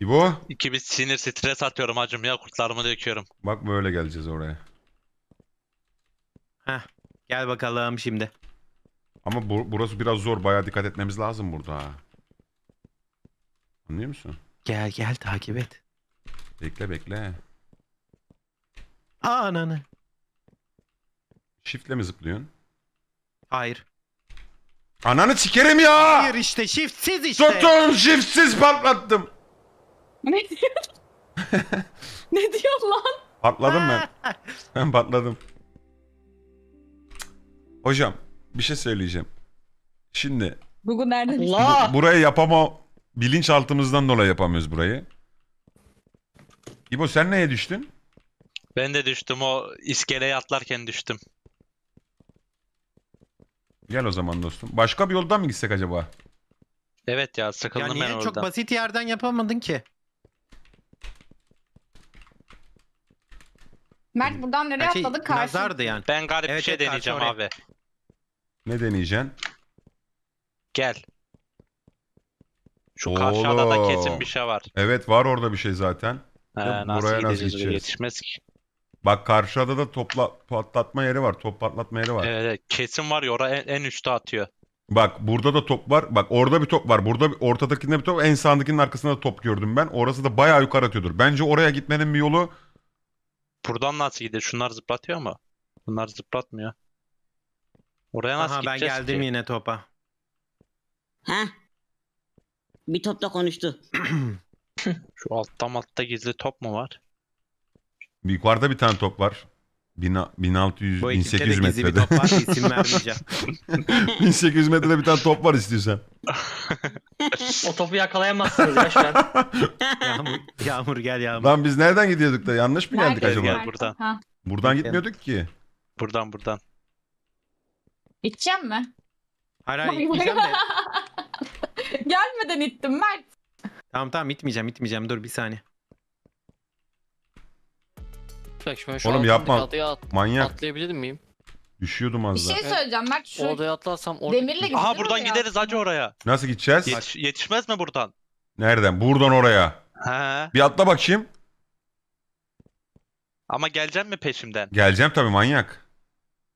İbo İki bir sinir stres atıyorum hacım ya kurtlarımı döküyorum. bak böyle geleceğiz oraya. Gel bakalım şimdi. Ama bu, burası biraz zor. Baya dikkat etmemiz lazım burada. Anlıyor musun? Gel gel takip et. Bekle bekle. Aa, Ananı. Shift'le mi zıplıyorsun? Hayır. Ananı sikerim ya! Hayır işte shiftsiz işte. Doktorum shift'siz patlattım. Ne diyor? ne diyor lan? Patladım ben. ben patladım. Hocam bir şey söyleyeceğim. Şimdi Google nerede? Allah! bu- burayı yapama bilinçaltımızdan dolayı yapamıyoruz burayı. İbo sen neye düştün? Ben de düştüm o iskeleye atlarken düştüm. Gel o zaman dostum. Başka bir yoldan mı gitsek acaba? Evet ya Ya sıkıldım ben niye çok basit yerden yapamadın ki? Mert buradan nereye Yani şey, atladın? Karşı. Nazardı yani. Ben garip bir Evet, şey deneyeceğim abi. Ne deneyeceksin? Gel. Şu karşıda da kesin bir şey var. Evet var orada bir şey zaten. He, nasıl buraya nasıl gideceğiz yetişmez ki. Bak karşıda da topla patlatma yeri var. Top patlatma yeri var. Evet, evet, kesin var ya en, en üstte atıyor. Bak burada da top var. Bak orada bir top var. Burada bir, ortadakinde bir top. En sağdakinin arkasında da top gördüm ben. Orası da bayağı yukarı atıyordur. Bence oraya gitmenin bir yolu Buradan nasıl gidiyor? Şunlar zıplatıyor mu? Bunlar zıplatmıyor. Oraya nasıl Aha ben geldim ki? yine topa. Ha? Bir topla konuştu. Şu altta matta gizli top mu var? Bir Yukarıda bir tane top var. Bina- 1600 Bu ekipte de 1800 gizli bir metrede. top var. İsim 1800 metrede bir tane top var istiyorsan. O topu yakalayamazsınız ya şu an. Yağmur, yağmur gel yağmur. Lan biz nereden gidiyorduk da yanlış mı geldik acaba? Gel, buradan. Buradan gitmiyorduk ki. Buradan buradan. İçeceğim mi? Hayır hayır itmeyeceğim de. Gelmeden ittim Mert. Tamam tamam itmeyeceğim itmeyeceğim dur bir saniye. Bak şimdi Oğlum yapma. Manyak. atlayabilir miyim? Düşüyordum az daha. Bir şey söyleyeceğim Mert şu O odaya atlarsam orada... demirle gidiyor Aha buradan gideriz acı oraya. Nasıl gideceğiz? Yetiş- yetişmez mi buradan? Nereden? Buradan oraya. He. Bir atla bakayım. Ama geleceğim mi peşimden? Geleceğim tabii manyak.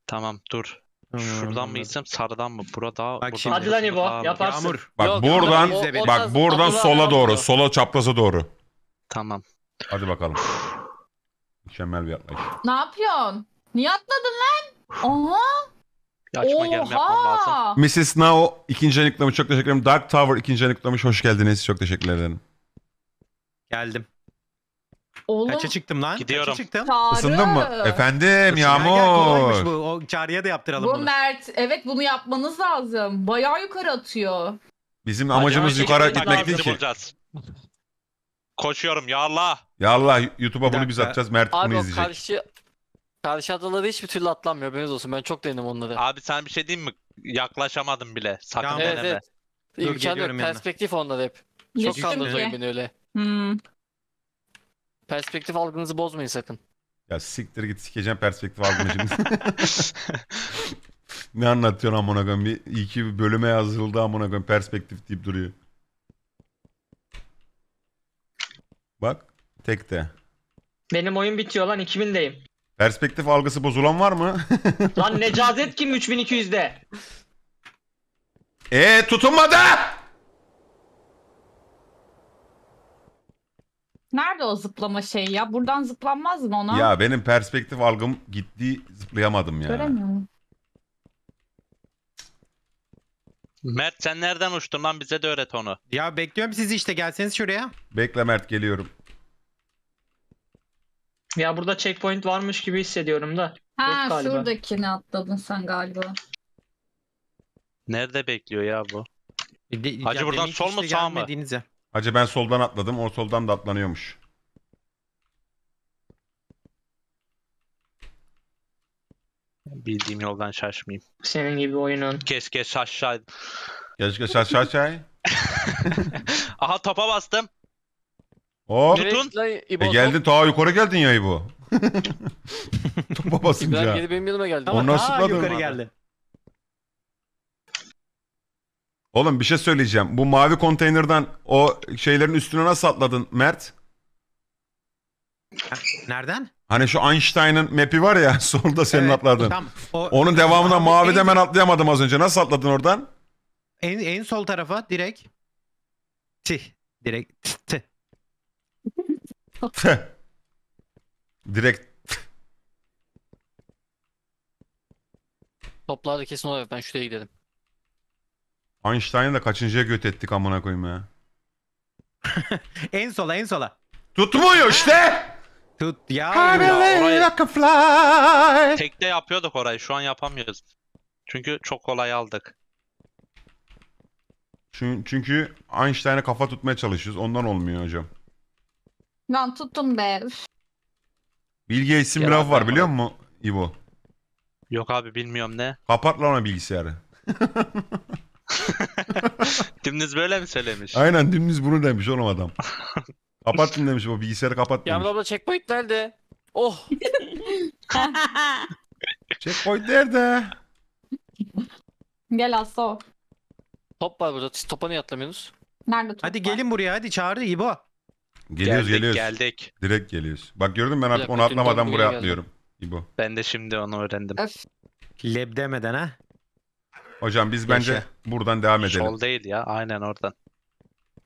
Tamam dur. Şuradan mı gitsem sarıdan mı? burada daha... Bak buradan Hadi lan İbo yaparsın. Yağmur. Bak Yok, buradan o- o- bak buradan Atılan sola yağmur. doğru. Sola çaprazı doğru. Tamam. Hadi bakalım. Mükemmel bir yaklaş. Ne yapıyorsun? Niye atladın lan? Oha! açma gelme lazım. Oha! Mrs. Now ikinci yanıklamış çok teşekkür ederim. Dark Tower ikinci yanıklamış hoş geldiniz çok teşekkür ederim. Geldim. Oğlum. Kaça çıktım lan? Gidiyorum. Kaça çıktım? Tarık. Isındın mı? Efendim Yağmur. Bu. O, çağrıya da yaptıralım Bu bunu. Mert evet bunu yapmanız lazım. Bayağı yukarı atıyor. Bizim amacımız yukarı gitmek değil ki. Bulacağız. Koşuyorum yallah. Yallah YouTube'a bunu biz atacağız. Mert Abi bunu o izleyecek. karşı karşı adaları hiçbir türlü atlanmıyor. Benim olsun. Ben çok denedim onları. Abi sen bir şey diyeyim mi? Yaklaşamadım bile. Sakın Tamam. Evet deneme. evet. Dur, İmkan yok. Perspektif onlar hep. Çok Düştüm oyun beni öyle. Hmm. Perspektif algınızı bozmayın sakın. Ya siktir git sikeceğim perspektif aldım şimdi. ne anlatıyorsun amına koyayım? Bir, iki bölüme yazıldı amına koyayım. Perspektif deyip duruyor. Bak tek de. Benim oyun bitiyor lan 2000'deyim. Perspektif algısı bozulan var mı? lan Necazet kim 3200'de? Eee tutunmadı! Nerede o zıplama şeyi ya? Buradan zıplanmaz mı ona? Ya benim perspektif algım gitti zıplayamadım ya. Göremiyorum. Mert sen nereden uçtun lan bize de öğret onu. Ya bekliyorum sizi işte gelseniz şuraya. Bekle Mert geliyorum. Ya burada checkpoint varmış gibi hissediyorum da. Ha Yok galiba. şuradakini atladın sen galiba. Nerede bekliyor ya bu? E de, Hacı buradan sol mu sağ mı? Hacı ben soldan atladım. O soldan da atlanıyormuş. Bildiğim yoldan şaşmayayım. Senin gibi oyunun. Keşke şaşsaydım. Keşke şaşar çay. Aha topa bastım. Hop. Nereye Tutun. E geldin ta yukarı geldin ya bu. Topa İbrahim Gelip benim yanıma geldi. Ama Onlar daha yukarı geldi. Oğlum bir şey söyleyeceğim. Bu mavi konteynerden o şeylerin üstüne nasıl atladın Mert? Nereden? Hani şu Einstein'ın map'i var ya solda senin Evet, atladın. Tam, Onun devamına Abi, en- mavide ben atlayamadım az önce. Nasıl atladın oradan? En, en sol tarafa direkt. Tih. Direkt. Tih. tih. Direkt Toplarda kesin oluyor. Ben şuraya gidelim. Einstein'ı da kaçıncıya göt ettik amına koyayım ya. en sola en sola. Tutmuyor işte. Tut ya. I believe I fly. Tekte yapıyorduk orayı. Şu an yapamıyoruz. Çünkü çok kolay aldık. Çünkü, çünkü Einstein'a kafa tutmaya çalışıyoruz. Ondan olmuyor hocam. Lan tuttum be. Üf. Bilge isim bir laf var biliyor musun İbo? Yok abi bilmiyorum ne. Kapat lan ona bilgisayarı. dümdüz böyle mi söylemiş? Aynen dümdüz bunu demiş oğlum adam. Kapattım demiş o bilgisayarı kapat demiş. Yağmur abla checkpoint nerede? Oh. checkpoint nerede? Gel Asso. Top var burada. Siz topa niye atlamıyorsunuz? Nerede top Hadi var? gelin buraya hadi çağır İbo. Geliyoruz geldik, geliyoruz. Geldik. Direkt geliyoruz. Bak gördün mü ben artık onu atlamadan buraya buraya atlıyorum. İbo. Ben de şimdi onu öğrendim. Öf. Leb demeden ha. Hocam biz bence Yaşa. buradan devam edelim. Sol değil ya aynen oradan.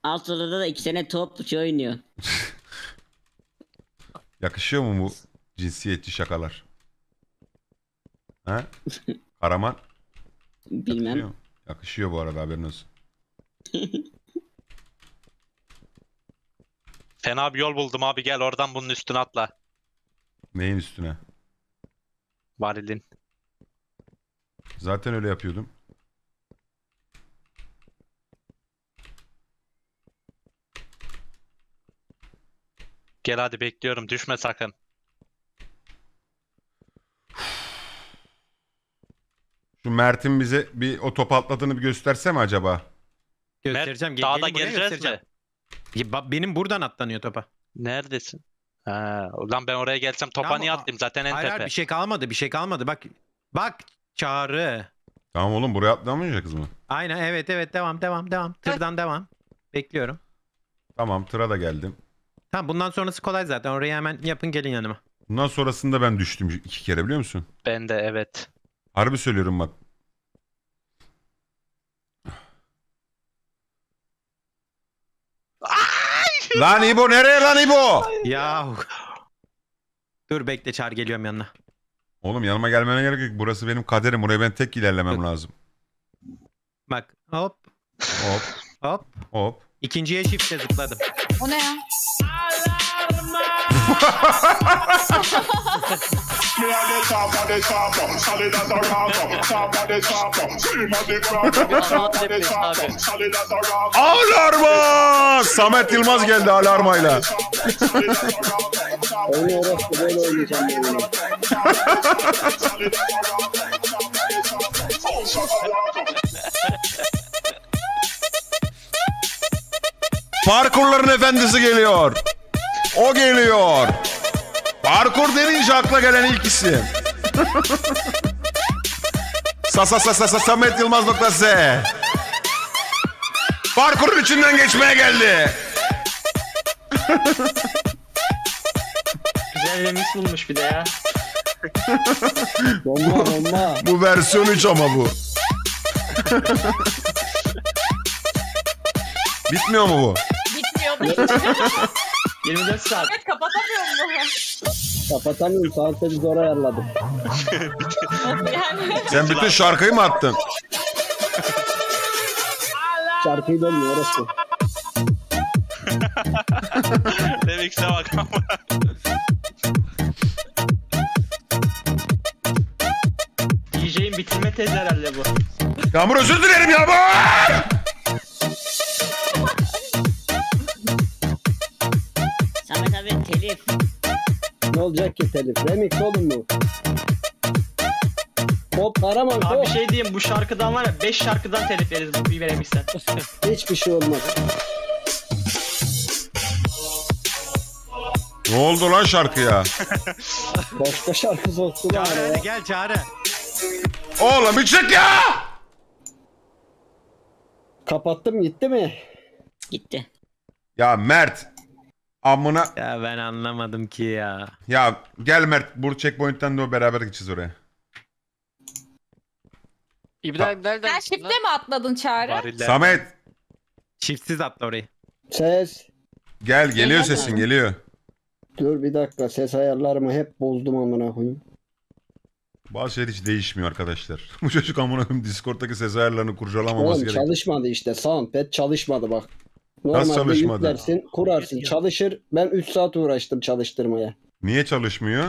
Alt odada da iki sene topçu şey oynuyor. Yakışıyor mu bu cinsiyetçi şakalar? Ha? Karaman? Bilmem. Yakışıyor, Yakışıyor bu arada haberin olsun. Fena bir yol buldum abi gel oradan bunun üstüne atla. Neyin üstüne? Varilin. Zaten öyle yapıyordum. Gel hadi bekliyorum. Düşme sakın. Şu Mert'in bize bir o top atladığını bir gösterse mi acaba? Göstereceğim. Mert, Gel- dağda geleceğiz mi? Benim buradan atlanıyor topa. Neredesin? Ha, ulan ben oraya gelsem topa Tamam, niye attım Zaten en Hayır, hayır, bir şey kalmadı bir şey kalmadı. Bak bak çağrı. Tamam oğlum buraya atlamayacak mı? Aynen evet evet devam devam devam. Tırdan devam. Bekliyorum. Tamam tıra da geldim. Tamam bundan sonrası kolay zaten. oraya hemen yapın gelin yanıma. Bundan sonrasında ben düştüm iki kere biliyor musun? Ben de evet. Harbi söylüyorum bak. Lan İbo nereye lan İbo? Ya. Dur bekle çağır geliyorum yanına. Oğlum yanıma gelmene gerek yok. Burası benim kaderim. Buraya ben tek ilerlemem lazım. Bak hop Hop Hop hop. İkinciye shift'e zıpladım. O ne ya? Alarma! Samet Yılmaz geldi alarmayla. Oyunu orası böyle oynayacağım. Parkurların efendisi geliyor. O geliyor. Parkur denince akla gelen ilk isim. Sasa sasa sasa Samet Yılmaz noktası. Parkurun içinden geçmeye geldi. Güzel remix bulmuş bir de ya. bomba bomba. Bu versiyon 3 ama bu. Bitmiyor mu bu? Abi. 24 saat. Evet kapatamıyor mu? Kapatamıyorum. Saatte biz zor ayarladım. yani. Sen bütün şarkıyı mı attın? Şarkıyı dönmüyor orası. Remix'e bak ama. DJ'in bitirme tezi herhalde bu. Yağmur özür dilerim Yağmur! telif. Ne olacak ki telif? Remix olur mu? Pop arama. Abi bir şey diyeyim bu şarkıdan var ya 5 şarkıdan telif veririz bu bir remixten. Hiçbir şey olmaz. Ne oldu lan şarkıya? Başka şarkı soktu lan. Çağrı hadi gel Çağrı. Oğlum bir çık ya! Kapattım gitti mi? Gitti. Ya Mert Amına. Ya ben anlamadım ki ya. Ya gel Mert. Bur checkpoint'ten de beraber gideceğiz oraya. İbrahim nereden? Sen şifte mi atladın Çağrı? Samet Çiftsiz atla orayı. Ses. Gel geliyor Gel, gel. sesin geliyor. Dur bir dakika ses ayarlarımı hep bozdum amına koyayım. Bazı şeyler hiç değişmiyor arkadaşlar. Bu çocuk amına koyayım Discord'daki ses ayarlarını kurcalamaması Oğlum çalışmadı işte soundpad çalışmadı bak. Normalde çalışmadı? Yüklersin, kurarsın, çalışır. Ben 3 saat uğraştım çalıştırmaya. Niye çalışmıyor?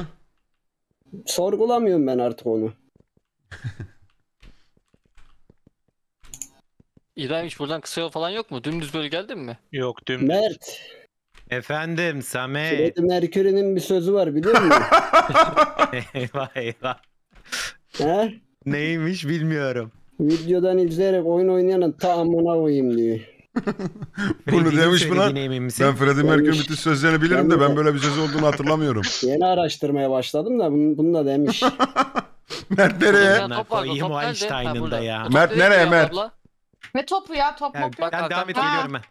Sorgulamıyorum ben artık onu. İbrahim hiç buradan kısa yol falan yok mu? Dümdüz böyle geldin mi? Yok dümdüz. Mert. Efendim Samet. Freddie Mercury'nin bir sözü var biliyor musun? eyvah eyvah. He? Neymiş bilmiyorum. Videodan izleyerek oyun oynayanın ta amına diyor. Bunu demiş buna. Ben Freddie Mercury'nin sözlerini bilirim de ben böyle bir söz olduğunu hatırlamıyorum. Yeni araştırmaya başladım da bunu, bunu da demiş. Mert nereye? Top koyayım o Einstein'ın da ya. Mert nereye Mert? Ne topu ya top yani, mop yok. Ben devam et geliyorum ben.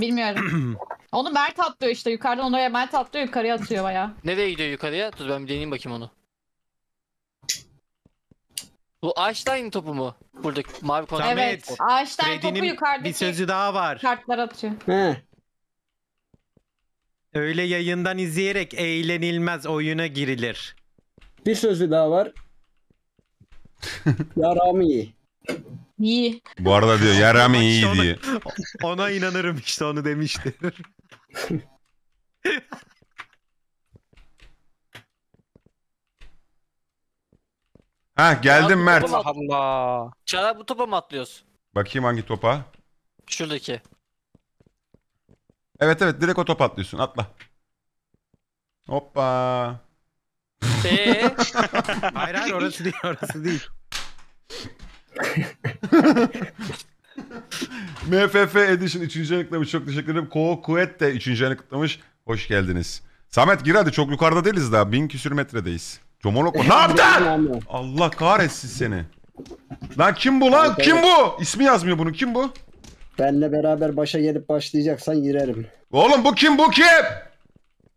Bilmiyorum. onu Mert atlıyor işte yukarıdan onu Mert atlıyor yukarıya atıyor baya. Nereye gidiyor yukarıya? Dur ben bir deneyeyim bakayım onu. Bu Einstein topu mu? Buradaki mavi konu. Samet, Evet. Einstein topu yukarıdaki bir sözü daha var. Kartlar atıyor. He. Öyle yayından izleyerek eğlenilmez oyuna girilir. Bir sözü daha var. Yaramı iyi. İyi. Bu arada diyor Yaramı iyi diyor. Ona inanırım işte onu demişti. Ha geldim Mert. Allah Allah. Çağlar bu topa mı atlıyorsun? Bakayım hangi topa. Şuradaki. Evet evet direkt o topa atlıyorsun. Atla. Hoppa. Ee? hayır hayır orası değil orası değil. MFF Edition 3. yanı kutlamış. Çok teşekkür ederim. Ko Kuet de 3. yanı kutlamış. Hoş geldiniz. Samet gir hadi çok yukarıda değiliz daha. Bin küsür metredeyiz. Comolok Ne yaptın? Allah kahretsin seni. Lan kim bu lan? kim bu? İsmi yazmıyor bunu. Kim bu? Benle beraber başa gelip başlayacaksan girerim. Oğlum bu kim bu kim?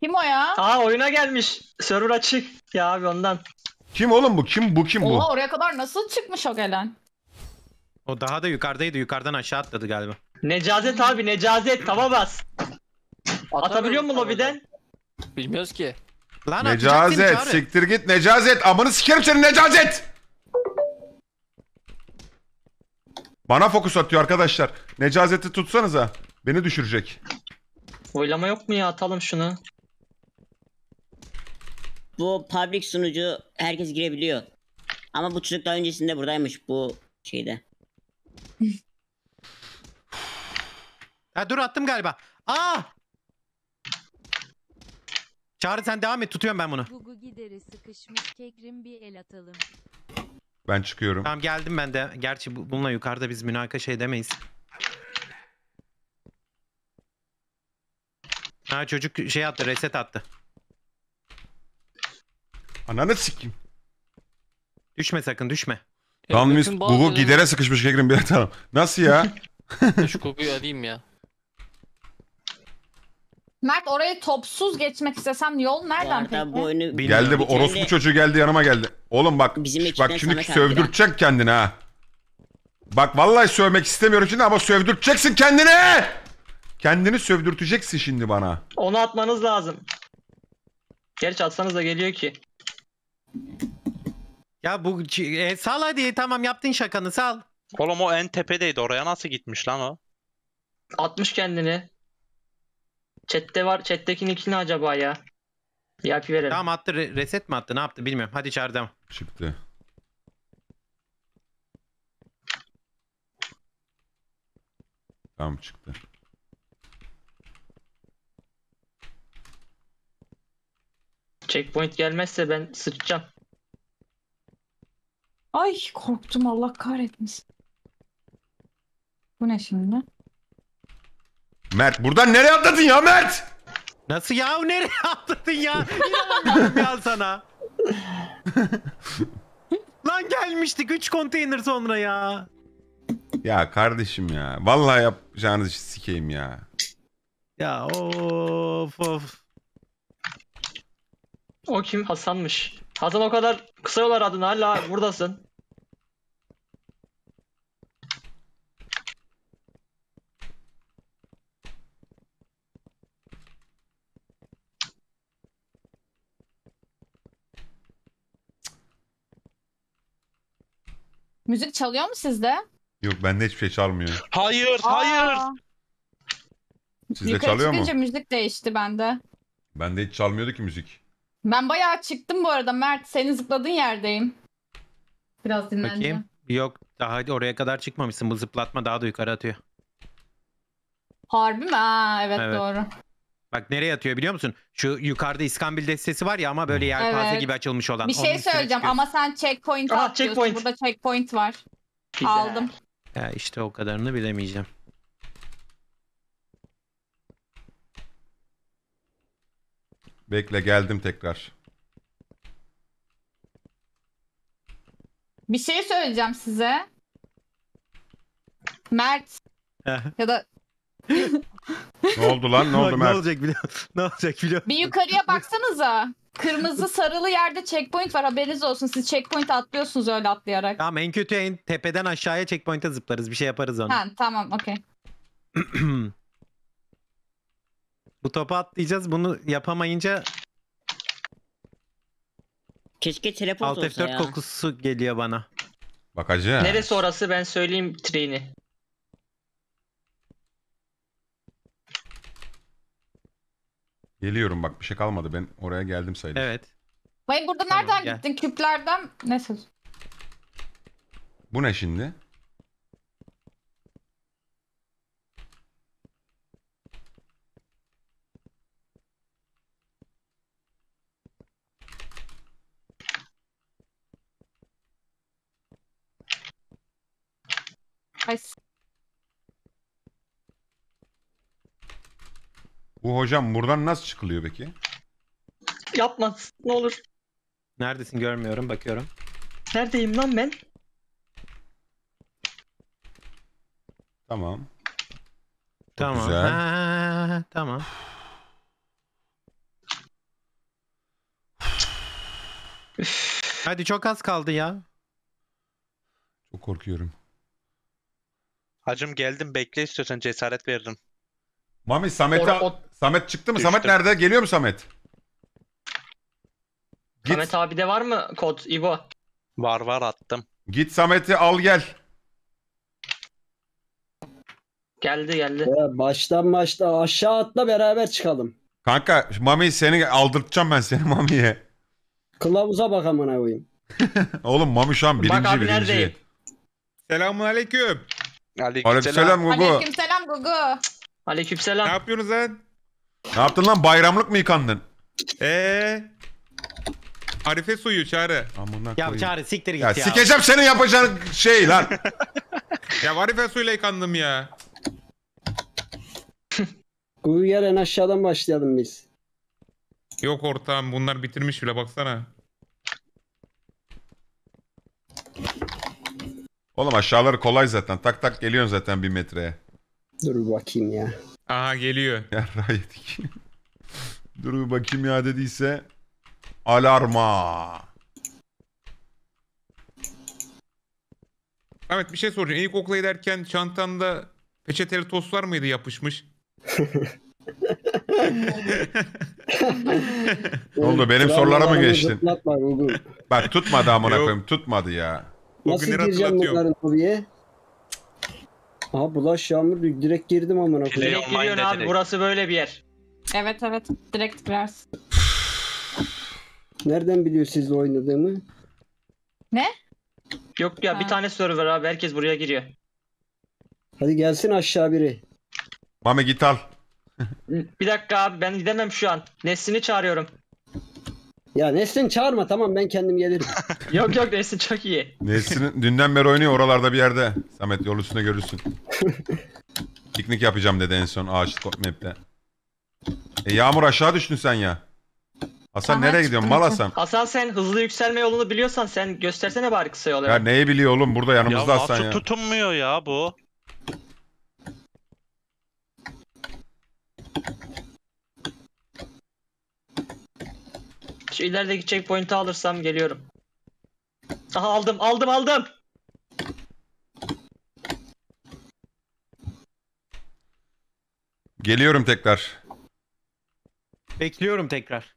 Kim o ya? Aa oyuna gelmiş. Server açık. Ya abi ondan. Kim oğlum bu? Kim bu? Kim bu? Oha oraya kadar nasıl çıkmış o gelen? O daha da yukarıdaydı. Yukarıdan aşağı atladı galiba. Necazet abi Necazet. Tava bas. Atabiliyor mu lobiden? Bilmiyoruz ki. Lan Necazet atacaktın siktir git Necazet amanı sikerim seni Necazet. Bana fokus atıyor arkadaşlar. Necazeti tutsanıza. Beni düşürecek. Oylama yok mu ya atalım şunu. Bu public sunucu herkes girebiliyor. Ama bu çocuk daha öncesinde buradaymış bu şeyde. Ha dur attım galiba. Aa! Çağrı sen devam et tutuyorum ben bunu. Gugu gideri sıkışmış kekrim bir el atalım. Ben çıkıyorum. Tamam geldim ben de. Gerçi bununla yukarıda biz münakaşa edemeyiz. Ha çocuk şey attı reset attı. Ananı sikeyim. Düşme sakın düşme. Tamam biz Gugu gidere sıkışmış kekrim bir atalım. Nasıl ya? Şu kokuyu alayım ya. Mert orayı topsuz geçmek istesem yol nereden peki? Bu oyunu Geldi bu orospu çocuğu geldi yanıma geldi. Oğlum bak Bizim bak içinden şimdi sövdürtecek kendini ha. Bak vallahi sövmek istemiyorum şimdi ama sövdürteceksin kendini. Kendini sövdürteceksin şimdi bana. Onu atmanız lazım. Gerçi atsanız da geliyor ki. Ya bu c- e, sal hadi tamam yaptın şakanı sal. Oğlum o en tepedeydi oraya nasıl gitmiş lan o? Atmış kendini. Chat'te var. Chat'tekinin ikini acaba ya? VIP verelim. Tamam attı. reset mi attı? Ne yaptı bilmiyorum. Hadi çağır devam. Çıktı. Tamam çıktı. Checkpoint gelmezse ben sıçacağım. Ay korktum Allah kahretmesin. Bu ne şimdi? Mert buradan nereye atladın ya Mert? Nasıl ya? Nereye atladın ya? İnanamıyorum ya sana. Lan gelmiştik 3 konteyner sonra ya. Ya kardeşim ya. Vallahi yapacağınız işi sikeyim ya. Ya of of. O kim? Hasan'mış. Hasan o kadar kısa yol adın hala buradasın. Müzik çalıyor mu sizde? Yok bende hiçbir şey çalmıyor. Hayır, Aa. hayır. Sizde Yukarı çalıyor mu? çıkınca müzik değişti bende. Bende hiç çalmıyordu ki müzik. Ben bayağı çıktım bu arada Mert. Senin zıpladığın yerdeyim. Biraz dinlendim. Bakayım. Yok daha oraya kadar çıkmamışsın. Bu zıplatma daha da yukarı atıyor. Harbi mi? Aa, evet, Evet. doğru. Bak nereye atıyor biliyor musun? Şu yukarıda iskambil destesi var ya ama böyle yelpaze Evet. gibi açılmış olan. Bir şey söyleyeceğim çıkıyor. ama sen checkpoint Aha, atıyorsun. checkpoint. Burada checkpoint var. Aldım. Ya işte o kadarını bilemeyeceğim. Bekle geldim tekrar. Bir şey söyleyeceğim size. Mert ya da Ne oldu lan? Ne oldu Bak, ne Mert? olacak biliyor Ne olacak biliyor Bir yukarıya baksanıza. Kırmızı sarılı yerde checkpoint var haberiniz olsun. Siz checkpoint atlıyorsunuz öyle atlayarak. Tamam en kötü en tepeden aşağıya checkpoint'e zıplarız. Bir şey yaparız onu. Ha tamam okey. Bu topa atlayacağız. Bunu yapamayınca Keşke teleport Alt olsa F4 ya. kokusu geliyor bana. Bak Neresi orası ben söyleyeyim treni. Geliyorum bak bir şey kalmadı ben oraya geldim sayılır. Evet. Vay burada Tamam, nereden gel. gittin? Küplerden. ne söz? Bu ne şimdi? Ay, Bu hocam buradan nasıl çıkılıyor peki? Yapma ne olur. Neredesin görmüyorum bakıyorum. Neredeyim lan ben? Tamam. Çok tamam. Güzel. Ha, tamam. Hadi çok az kaldı ya. Çok korkuyorum. Hacım geldim bekle istiyorsan cesaret verdim. Mami Samet'e Samet çıktı mı? Düştüm. Samet nerede? Geliyor mu Samet? Git. Samet abi de var mı kod İbo? Var var attım. Git Samet'i al gel. Geldi geldi. Ya baştan başta aşağı atla beraber çıkalım. Kanka Mami seni aldırtacağım ben seni Mami'ye. Kılavuza bak amına koyayım. Oğlum Mami şu an birinci bak abi birinci. Neredeyim? Selamun aleyküm. Aleykümselam. Aleykümselam Gugu. Aleykümselam Gugu. Aleykümselam. Ne yapıyorsunuz lan? Ne yaptın lan? Bayramlık mı yıkandın? Eee? Arife suyu çağrı. Amına Ya koyayım. çağrı siktir git ya. Ya sikeceğim senin yapacağın şey lan. Ya Arife suyuyla yıkandım ya. Kuyu yer en aşağıdan başlayalım biz. Yok ortağım bunlar bitirmiş bile baksana. Oğlum aşağıları kolay zaten. Tak tak geliyorsun zaten bir metreye. Dur bakayım ya. Aha geliyor. Yarrağı yedik. Dur bir bakayım ya dediyse. Alarma. Ahmet bir şey soracağım. İlk okula giderken çantanda peçeteli tostlar mıydı yapışmış? ne oldu benim sorulara mı geçtin? Bak tutmadı amına koyayım tutmadı ya. Nasıl günleri gireceğim hatırlatıyorum. bunların hobiye? Aha bulaş yağmur büyük. Direkt girdim ama koyayım. Direkt giriyorsun abi direkt. burası böyle bir yer. Evet evet direkt girersin. Nereden biliyor sizle oynadığımı? Ne? Yok ya ha. bir tane server abi herkes buraya giriyor. Hadi gelsin aşağı biri. Mame git al. bir dakika abi ben gidemem şu an. Nesini çağırıyorum. Ya Nesrin çağırma tamam ben kendim gelirim. yok yok Nesrin çok iyi. Nesrin dünden beri oynuyor oralarda bir yerde. Samet yol üstünde görürsün. Piknik yapacağım dedi en son ağaç map'te. E Yağmur aşağı düştün sen ya. Hasan Aha, nereye gidiyorsun mal Hasan? Hasan sen hızlı yükselme yolunu biliyorsan sen göstersene bari kısa yolu. Ya neyi biliyor oğlum burada yanımızda ya, Hasan ya. tutunmuyor ya bu. Şu ilerideki checkpoint'i alırsam geliyorum. Aha aldım aldım aldım. Geliyorum tekrar. Bekliyorum tekrar.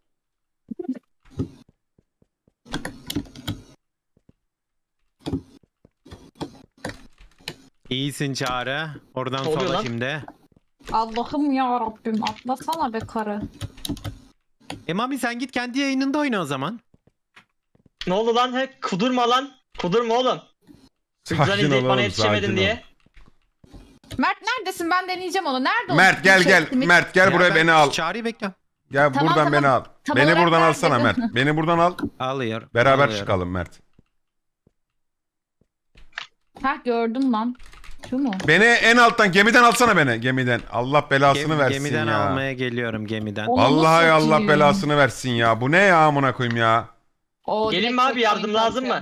İyisin Çağrı. Oradan Ne sola şimdi. Allah'ım ya Rabbim atlasana be karı. E Mami sen git kendi yayınında oyna o zaman. Ne oldu lan? He, kudurma lan. Kudurma oğlum. Güzel izleyip bana yetişemedin diye. Mert neredesin? Ben deneyeceğim onu. Nerede Mert gel şey gel. Mert gel ya buraya ben beni al. Çağrı'yı bekle. Gel tamam, buradan tamam. beni al. Tam beni buradan alsana Mert. Beni buradan al. Alıyor. Beraber Alıyorum. çıkalım Mert. Ha gördüm lan. Şu mu? Beni en alttan gemiden alsana beni gemiden. Allah belasını Gem, versin gemiden ya. Gemiden almaya geliyorum gemiden. Onu Vallahi nasıl Allah belasını versin ya. Bu ne ya amına koyayım ya? Oo, Gelin mi abi yardım lazım mı?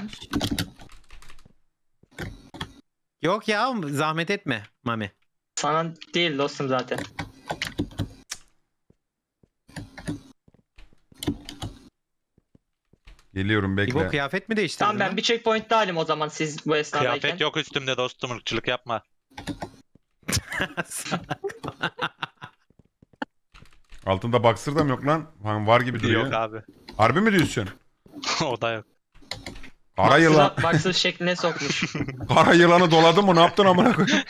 Yok ya zahmet etme Mami. Sana değil dostum zaten. Geliyorum bekle. İbo kıyafet mi değiştirdin? Tamam ben bir checkpoint daha alayım o zaman siz bu esnada Kıyafet yok üstümde dostum ırkçılık yapma. Altında boxer da mı yok lan? Lan Var gibi duruyor. Yok abi. Harbi mi diyorsun? o da yok. Kara yılan. Baksız şekline sokmuş. Kara yılanı doladın mı? Ne yaptın amına koyayım?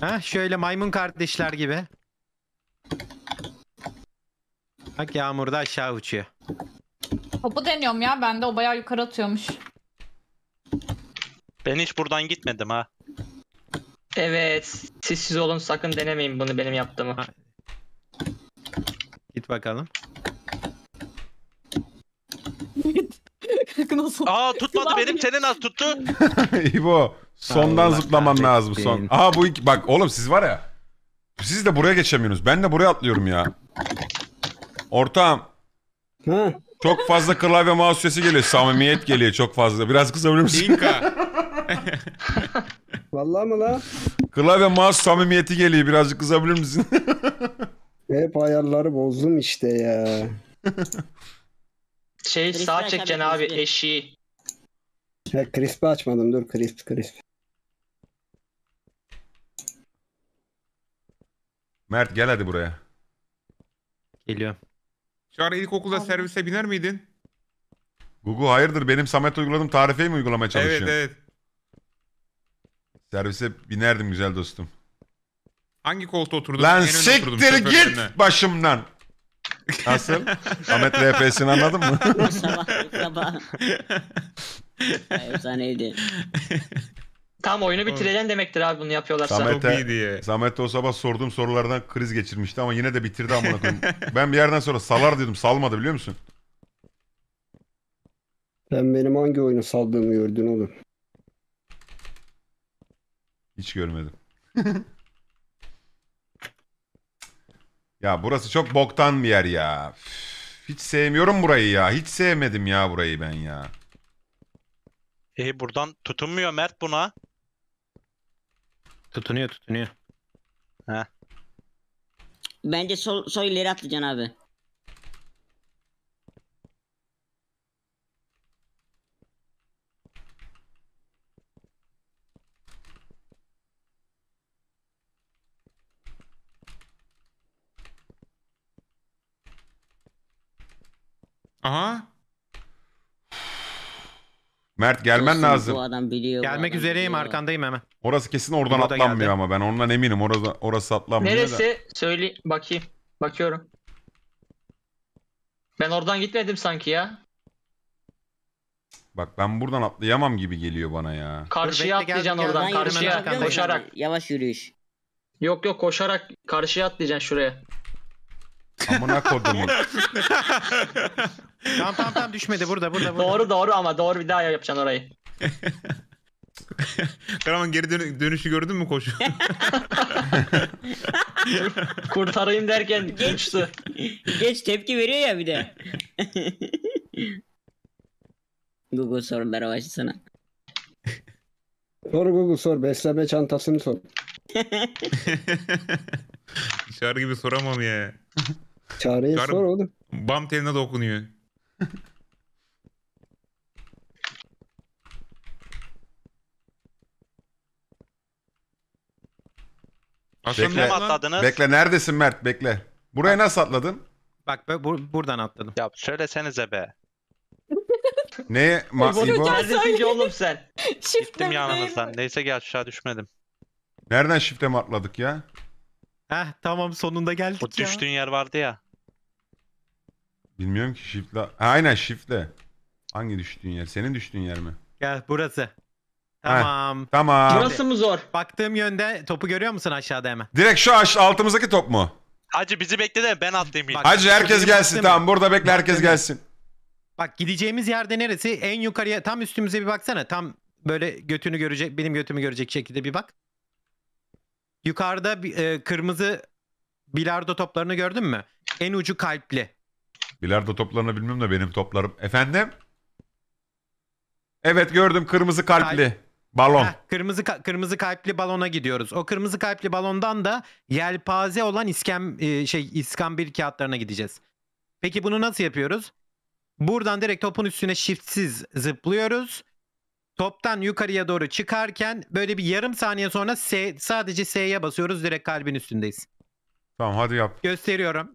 Ha şöyle maymun kardeşler gibi. Bak yağmurda aşağı uçuyor. Topu deniyorum ya bende o bayağı yukarı atıyormuş. Ben hiç buradan gitmedim ha. Evet. Siz siz olun sakın denemeyin bunu benim yaptığımı. Ha. Git bakalım. Nasıl? Aa tutmadı benim senin az tuttu. İbo sondan zıplaman kahretsin. lazım son. Aha bu iki, bak oğlum siz var ya. Siz de buraya geçemiyorsunuz. Ben de buraya atlıyorum ya. Ortam Hı? Çok fazla klavye mouse sesi geliyor. Samimiyet geliyor çok fazla. Biraz kısabilir misin? İnka. Vallahi mı la? Klavye mouse samimiyeti geliyor. Birazcık kızabilir misin? Hep ayarları bozdum işte ya. Şey sağ çekeceksin abi eşi. Ya crisp'i açmadım dur crisp crisp. Mert gel hadi buraya. Geliyorum. Şu ara ilkokulda Abi. servise biner miydin? Gugu hayırdır benim Samet uyguladığım tarifeyi mi uygulamaya çalışıyorsun? Evet evet. Servise binerdim güzel dostum. Hangi koltuğa oturdun? Lan En öne oturdum git önüne. başımdan. Nasıl? Samet RP'sini anladın mı? sabah sabah. Efsaneydi. Tam oyunu bitireceksin demektir abi bunu yapıyorlarsa. Samet'e, Samet'e o sabah sorduğum sorulardan kriz geçirmişti ama yine de bitirdi amına ben bir yerden sonra salar diyordum salmadı biliyor musun? Sen benim hangi oyunu saldığımı gördün oğlum. Hiç görmedim. ya burası çok boktan bir yer ya. Hiç sevmiyorum burayı ya. Hiç sevmedim ya burayı ben ya. E buradan tutunmuyor Mert buna. Tutunuyor tutunuyor. Ha. Bence sol, sol ileri atlayacaksın abi. Aha. Mert gelmen Dostum, lazım. Bu adam biliyor. Gelmek adam üzereyim biliyor. arkandayım hemen. Orası kesin oradan Burada atlanmıyor geldi. ama ben ondan eminim. orada orası atlanmıyor. Neresi? Söyle bakayım. Bakıyorum. Ben oradan gitmedim sanki ya. Bak ben buradan atlayamam gibi geliyor bana ya. Karşıya Dur, atlayacaksın oradan. karşıya koşarak. Yavaş yürüyüş. Yok yok koşarak karşıya atlayacaksın şuraya. Amına kodumu. Tamam tamam tamam düşmedi burada burada. burada. doğru doğru ama doğru bir daha yapacaksın orayı. Karaman geri dön- dönüşü gördün mü koşu? Kurtarayım derken geçti. Geç tepki veriyor ya bir de. Google soruları başlasana. Sor Google sor. Beslenme çantasını sor. Çağrı gibi soramam ya. Çağrı'ya Çağrı- sor oğlum. Bam teline dokunuyor. Aslında Bekle. mi atladınız? Bekle neredesin Mert bekle. Buraya nasıl atladın? Bak ben bu- buradan atladım. Ya söylesenize be. Ne Ma Neredesin ki oğlum sen? Gittim yanınızdan. Neyse ki aşağı düşmedim. Nereden şifte mi atladık ya? Heh tamam sonunda geldik Bu ya. düştüğün yer vardı ya. Bilmiyorum ki shift'le. Aynen shift'le. Hangi düştüğün yer? Senin düştüğün yer mi? Gel burası. Ha, Tamam. Tamam. Burası mı zor? Baktığım yönde topu görüyor musun aşağıda hemen? Direkt şu aş- altımızdaki top mu? Hacı bizi bekle de ben atlayayım Bak- Hacı herkes gelsin baktım. tamam burada bekle herkes gelsin. Bak gideceğimiz yerde neresi? En yukarıya tam üstümüze bir baksana. Tam böyle götünü görecek, benim götümü görecek şekilde bir bak. Yukarıda e, kırmızı bilardo toplarını gördün mü? En ucu kalpli. Bilardo toplarını bilmiyorum da benim toplarım. Efendim? Evet gördüm kırmızı kalpli balon. Heh, kırmızı ka- kırmızı kalpli balona gidiyoruz. O kırmızı kalpli balondan da yelpaze olan iskem e, şey iskambil kağıtlarına gideceğiz. Peki bunu nasıl yapıyoruz? Buradan direkt topun üstüne shiftsiz zıplıyoruz. Toptan yukarıya doğru çıkarken böyle bir yarım saniye sonra S, sadece S'ye basıyoruz direkt kalbin üstündeyiz. Tamam hadi yap. Gösteriyorum.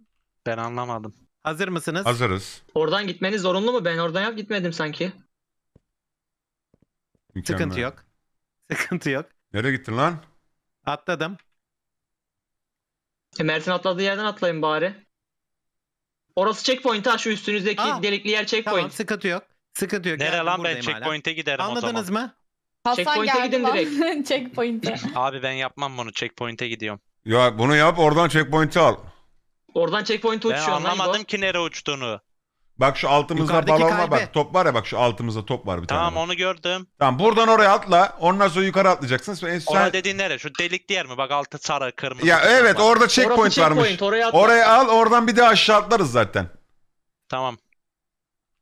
Ben anlamadım. Hazır mısınız? Hazırız. Oradan gitmeniz zorunlu mu? Ben oradan yap gitmedim sanki. Mükemmel. Sıkıntı yok. Sıkıntı yok. Nereye gittin lan? Atladım. E Mert'in atladığı yerden atlayın bari. Orası checkpoint ha şu üstünüzdeki Aa, delikli yer checkpoint. Tamam sıkıntı yok. Sıkıntı yok. Nere lan ben buradayım hala. checkpoint'e giderim o zaman. Anladınız mı? Checkpoint'e geldi gidin lan. Checkpoint'e. Abi ben yapmam bunu checkpoint'e gidiyorum. Ya bunu yap oradan checkpoint'i al. Oradan checkpoint Ben uçuyor. lan anlamadım İbo. ki nereye uçtuğunu. Bak şu altımızda balon var bak top var ya bak şu altımızda top var bir tane. Tamam onu gördüm. Tamam buradan oraya atla ondan sonra yukarı atlayacaksın. Sen, sen- Ona dediğin nere? Şu delik diğer mi? Bak altı sarı kırmızı. Ya şey evet var. orada checkpoint Orası varmış. checkpoint, Oraya atla. Oraya al oradan bir de aşağı atlarız zaten. Tamam.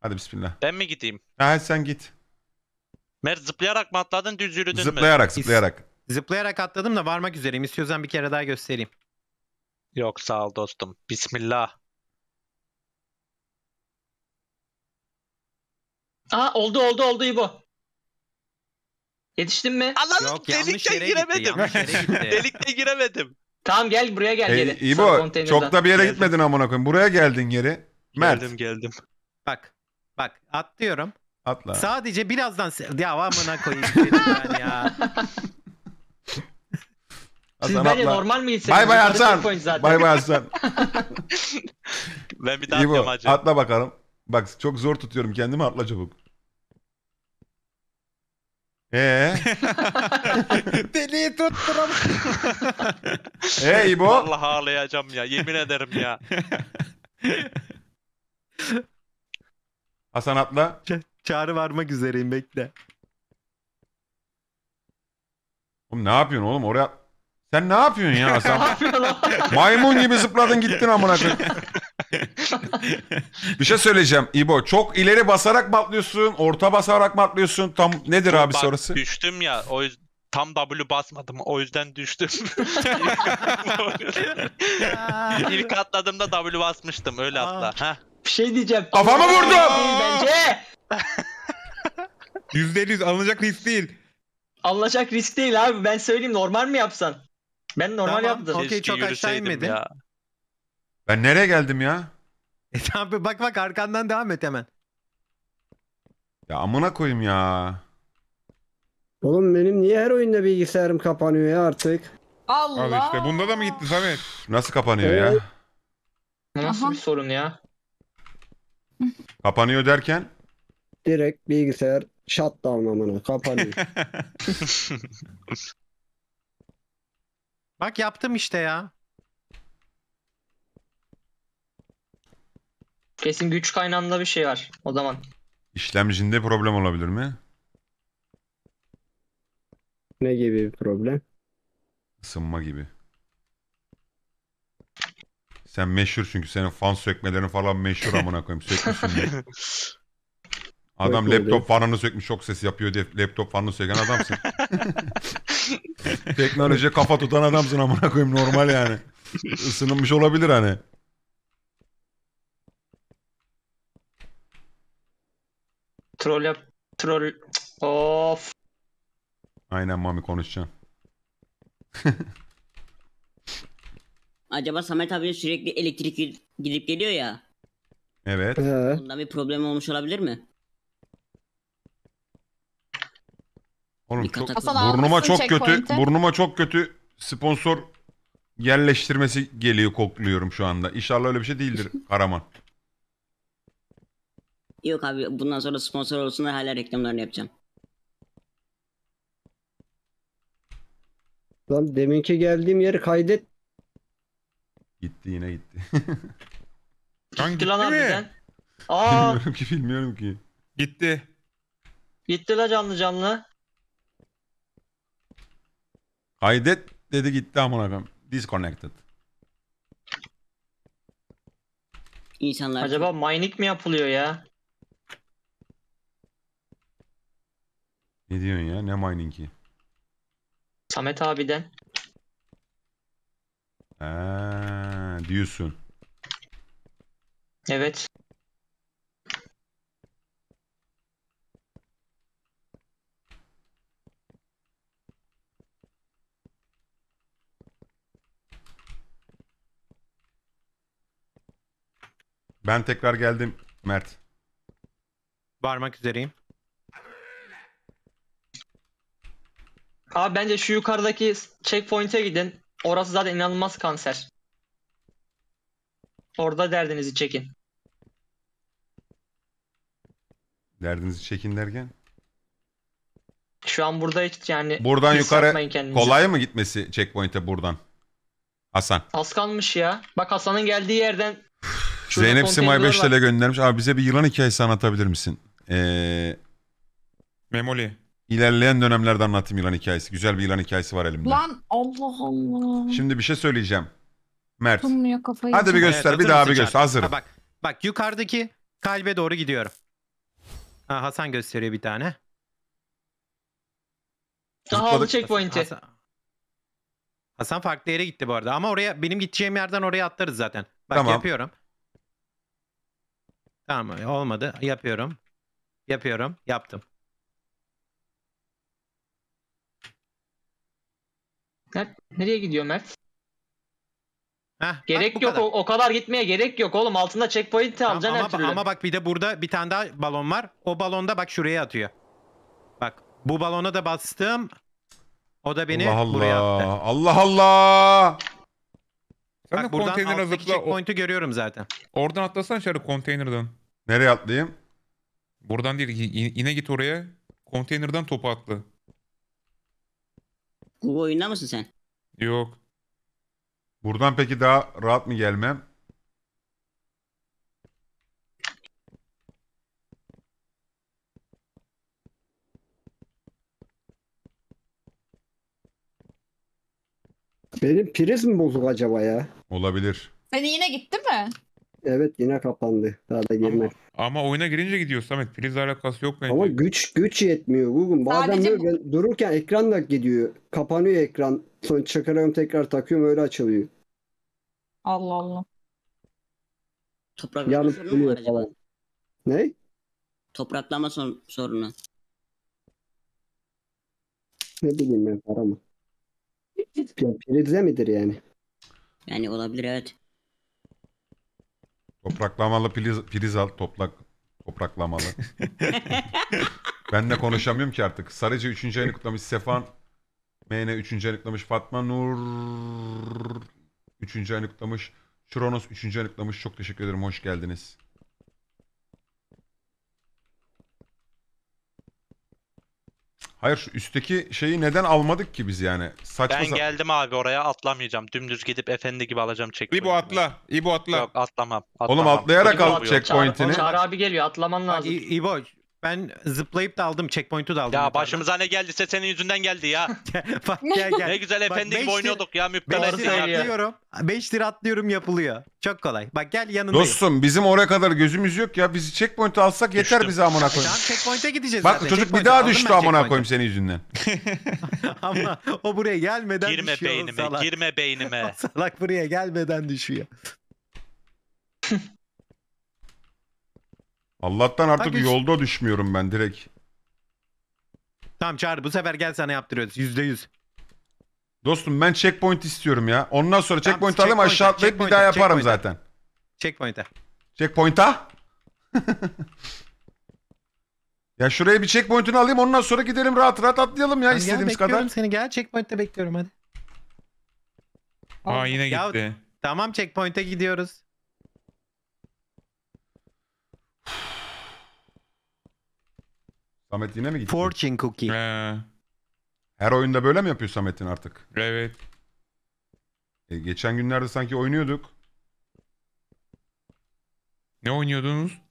Hadi bismillah. Ben mi gideyim? Ha, sen git. Mert zıplayarak mı atladın düz yürüdün mü? Zıplayarak zıplayarak. Zıplayarak atladım da varmak üzereyim. İstiyorsan bir kere daha göstereyim. Yok sağ ol dostum. Bismillah. Aa oldu oldu oldu İbo. Yetiştin mi? Allah'ım Yok, delikten giremedim. delikte giremedim. Tamam gel buraya gel. Hey, gelin. Sağ İbo çok da bir yere Geldim. gitmedin amına koyayım. Buraya geldin geri. Mert Geldim geldim. Bak. Bak atlıyorum. atla. Sadece birazdan se- ya amına koyayım şey ya. Siz Hasan böyle atla. normal mi Bay bay Hasan. Bay bay Hasan. ben bir daha yapacağım. bu. yapıyorum hacı. Atla bakalım. Bak çok zor tutuyorum kendimi atla çabuk. Ee, Deliği tutturam. ee İbo. Vallahi ağlayacağım ya. Yemin ederim ya. Hasan atla. Çağrı varmak üzereyim bekle. Oğlum ne yapıyorsun oğlum? Oraya sen ne yapıyorsun ya Hasan? Maymun gibi zıpladın gittin amına koyayım. bir şey söyleyeceğim İbo. Çok ileri basarak mı atlıyorsun? Orta basarak mı atlıyorsun? Tam nedir abi sonrası? Düştüm ya. O yüzden tam W basmadım. O yüzden düştüm. İlk atladığımda W basmıştım. Öyle atla. Heh. Bir şey diyeceğim. Kafamı vurdum. Bence. yüz. alınacak risk değil. Alınacak risk değil abi. Ben söyleyeyim normal mi yapsan? Ben normal Tamam, yaptım. Okey, çok aşağı yürüseydim inmedin. ya. Ben nereye geldim ya? E tamam bak bak arkandan devam et hemen. Ya amına koyayım ya. Oğlum benim niye her oyunda bilgisayarım kapanıyor ya artık? Allah. Al işte bunda da mı gitti Samet? Nasıl kapanıyor ya? Evet. Bu Nasıl bir sorun ya? Kapanıyor derken? Direkt bilgisayar shutdown amına kapanıyor. Bak yaptım işte ya. Kesin güç kaynağında bir şey var o zaman. İşlemcinde problem olabilir mi? Ne gibi bir problem? Isınma gibi. Sen meşhur çünkü senin fan sökmelerin falan meşhur amına koyayım sökmüşsün. diye. Adam Yok, laptop fanını sökmüş çok ses yapıyor diye laptop fanını söken adamsın. Teknoloji kafa tutan adamsın amına koyayım normal yani. Isınmış olabilir hani. Troll yap. Troll. Of. Aynen Mami konuşacaksın. Acaba Samet abi sürekli elektrik gidip geliyor ya. Evet. Bundan bir problem olmuş olabilir mi? Oğlum çok, burnuma çok kötü, checkpoint'i. burnuma çok kötü sponsor yerleştirmesi geliyor kokluyorum şu anda. İnşallah öyle bir şey değildir Karaman. Yok abi bundan sonra sponsor olsun olsunlar hala reklamlarını yapacağım. Lan deminki geldiğim yeri kaydet. Gitti yine gitti. Lan Gitti lan abi. Aa Bilmiyorum ki bilmiyorum ki. Gitti. gitti la canlı canlı. Haydet dedi gitti amına koyayım. Disconnected. İnsanlar Acaba mining mi yapılıyor ya? Ne diyorsun ya? Ne miningi? Samet abiden. Ha, diyorsun. Evet. Ben tekrar geldim Mert. Varmak üzereyim. Abi bence şu yukarıdaki checkpoint'e gidin. Orası zaten inanılmaz kanser. Orada derdinizi çekin. Derdinizi çekin derken? Şu an burada hiç yani... Buradan yukarı kolay mı gitmesi checkpoint'e buradan? Hasan. Az kalmış ya. Bak Hasan'ın geldiği yerden Zeynep Simay 5 TL göndermiş. Abi bize bir yılan hikayesi anlatabilir misin? Ee, Memoli. İlerleyen dönemlerde anlatayım yılan hikayesi. Güzel bir yılan hikayesi var elimde. Lan Allah Allah. Şimdi bir şey söyleyeceğim. Mert. kafayı. Hadi bir göster. Evet, bir daha bir göster. Hazırım. bak, bak yukarıdaki kalbe doğru gidiyorum. Ha, Hasan gösteriyor bir tane. Daha aldı checkpoint'i. Hasan, Hasan, Hasan farklı yere gitti bu arada. Ama oraya benim gideceğim yerden oraya atlarız zaten. Bak tamam. yapıyorum. Tamam olmadı. Yapıyorum. Yapıyorum. Yaptım. Mert, nereye gidiyor Mert? Heh, gerek bak, yok kadar. O, o kadar gitmeye gerek yok oğlum altında checkpoint tamam, alacaksın ama, her türlü. Ama bak bir de burada bir tane daha balon var. O balonda bak şuraya atıyor. Bak bu balona da bastım. O da beni Allah Allah. buraya attı. Allah Allah. Sen bak, buradan alttaki zıpla. checkpoint'i görüyorum zaten. Oradan atlasan şöyle konteynerden. Nereye atlayayım? Buradan değil yine git oraya. Konteynerden topu atla. Bu oyunda mısın sen? Yok. Buradan peki daha rahat mı gelmem? Benim priz mi bozuk acaba ya? Olabilir. Sen yine gitti mi? Evet yine kapandı. Daha da girme. Ama, ama oyuna girince gidiyor Samet. Priz alakası yok bence. Ama güç güç yetmiyor Google. Bazen Sadece... böyle ben dururken ekran da gidiyor. Kapanıyor ekran. Sonra çıkarıyorum tekrar takıyorum öyle açılıyor. Allah Allah. Topraklama Yanıp sorunu var acaba? Ne? Topraklama sor sorunu. Ne bileyim ben para mı? Prize midir yani? Yani olabilir evet. Topraklamalı priz, priz al. Toplak, topraklamalı. ben de konuşamıyorum ki artık. Sarıcı 3. ayını kutlamış Sefan. MN 3. ayını kutlamış Fatma Nur. 3. ayını kutlamış. Şuronos 3. ayını kutlamış. Çok teşekkür ederim. Hoş geldiniz. Hayır şu üstteki şeyi neden almadık ki biz yani? Saçma Ben sa- geldim abi oraya atlamayacağım. Dümdüz gidip efendi gibi alacağım checkpoint'i. İbo atla. İbo atla. Yok atlamam. atlamam. Oğlum atlayarak al Atlamam. checkpoint'ini. Çağrı abi geliyor atlaman lazım. İbo ben zıplayıp da aldım. Checkpoint'u da aldım. Ya başımıza ne geldiyse senin yüzünden geldi ya. Bak gel gel. ne güzel Bak, efendi lir- oynuyorduk ya müpteler. 5 lira atlıyorum. 5 lira atlıyorum yapılıyor. Çok kolay. Bak gel yanındayım. Dostum bizim oraya kadar gözümüz yok ya. Biz checkpoint'u alsak yeter Düştüm. bize amına koyayım. E, tamam checkpoint'e gideceğiz Bak zaten. çocuk bir daha aldım düştü ben amına koyayım senin yüzünden. Ama o buraya gelmeden Girme düşüyor o beynime, salak. girme beynime. O salak buraya gelmeden düşüyor. Allah'tan artık Bak, yolda düşmüyorum ben direkt. Tamam çağır bu sefer gel sana yaptırıyoruz yüzde yüz. Dostum ben checkpoint istiyorum ya. Ondan sonra Tamam, checkpoint alayım checkpoint'e, aşağı atlayıp bir daha yaparım zaten. Checkpoint'e. Checkpoint'a. ya şuraya bir checkpoint'ini alayım ondan sonra gidelim rahat rahat atlayalım ya Lan kadar. istediğimiz bekliyorum seni gel checkpoint'te bekliyorum hadi. Aa yine Ya- gitti. Tamam checkpoint'e gidiyoruz. Samet yine mi gitti? Fortune cookie. Ee, Her oyunda böyle mi yapıyor Samet'in artık? evet. E, geçen günlerde sanki oynuyorduk. Ne oynuyordunuz?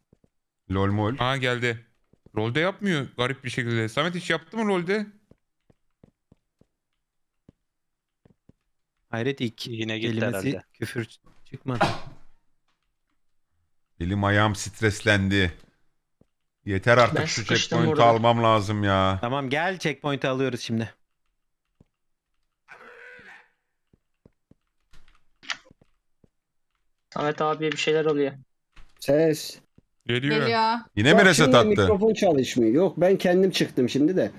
LOL mol. Aa geldi. Rolde yapmıyor garip bir şekilde. Samet hiç yaptı mı rolde? Hayret ilk Yine gitti kelimesi küfür çıkmadı. Elim ayağım streslendi. Yeter artık Ben şu sıkıştım almam lazım ya. Tamam gel checkpoint'i alıyoruz şimdi. Samet abiye bir şeyler oluyor. Ses. Geliyor. Geliyor. Yine mi Bak reset şimdi attı? Mikrofon çalışmıyor. Yok ben kendim çıktım şimdi de.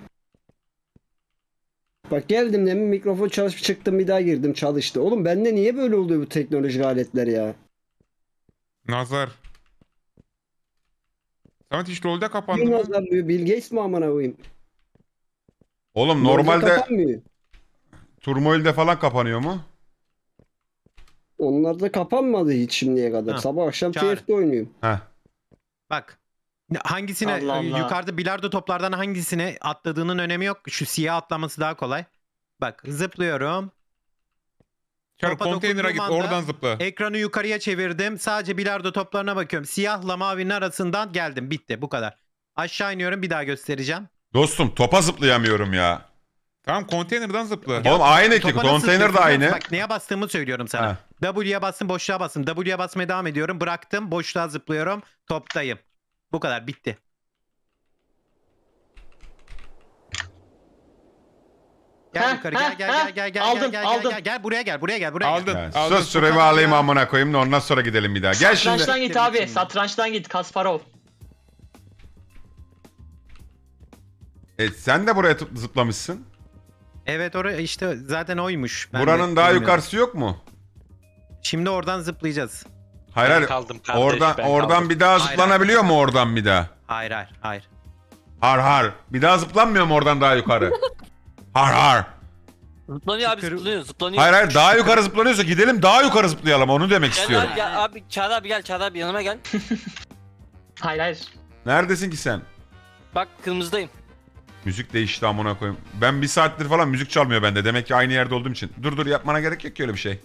Bak geldim demin mikrofon çalışıp çıktım bir daha girdim çalıştı. Oğlum bende niye böyle oluyor bu teknolojik aletler ya? Nazar. Samet hiç rolde kapandı Kim mı? Bill Gates mi amına koyayım? Oğlum normalde Kapanmıyor. Turmoil'de falan kapanıyor mu? Onlar da kapanmadı hiç şimdiye kadar. Ha, Sabah akşam çağır. oynuyorum. Ha. Bak. Hangisine Allah Allah. yukarıda bilardo toplardan hangisine atladığının önemi yok. Şu siyah atlaması daha kolay. Bak zıplıyorum. Çarp Topa konteynere git oradan anda zıpla. Ekranı yukarıya çevirdim. Sadece bilardo toplarına bakıyorum. Siyahla mavinin arasından geldim. Bitti bu kadar. Aşağı iniyorum bir daha göstereceğim. Dostum topa zıplayamıyorum ya. Tamam konteynerden zıpla. Oğlum aynı ki konteyner de aynı. Bak neye bastığımı söylüyorum sana. W'ye bastım boşluğa bastım. W'ye basmaya devam ediyorum. Bıraktım boşluğa zıplıyorum. Toptayım. Bu kadar bitti. Gel yukarı gel gel gel gel gel aldın, gel aldın. gel gel buraya gel buraya gel buraya Aldın. gel. aldın. söz süremi alayım ya. amına koyayım da ondan sonra gidelim bir daha. Gel şimdi. Satrançtan git abi. Satrançtan git Kasparov. E, sen de buraya zıplamışsın. Evet oraya işte zaten oymuş. Ben Buranın daha yukarısı yok mu? Şimdi oradan zıplayacağız. Hayır hayır. kaldım kardeş, Oradan oradan kaldım. bir daha Hayır, zıplanabiliyor mu oradan bir daha? Hayır hayır hayır. Har har. Bir daha zıplanmıyor mu oradan daha yukarı? Har har. Zıplanıyor abi Yukarı- zıplanıyor zıplanıyor. Hayır hayır daha yukarı zıplanıyorsa gidelim daha yukarı zıplayalım onu demek Gel istiyorum. abi gel abi Çağrı abi gel Çağrı abi yanıma gel. Hayır hayır. Neredesin ki sen? Bak kırmızıdayım. Müzik değişti amına koyayım. Ben bir saattir falan müzik çalmıyor bende. Demek ki aynı yerde olduğum için. Dur dur yapmana gerek yok ki öyle bir şey.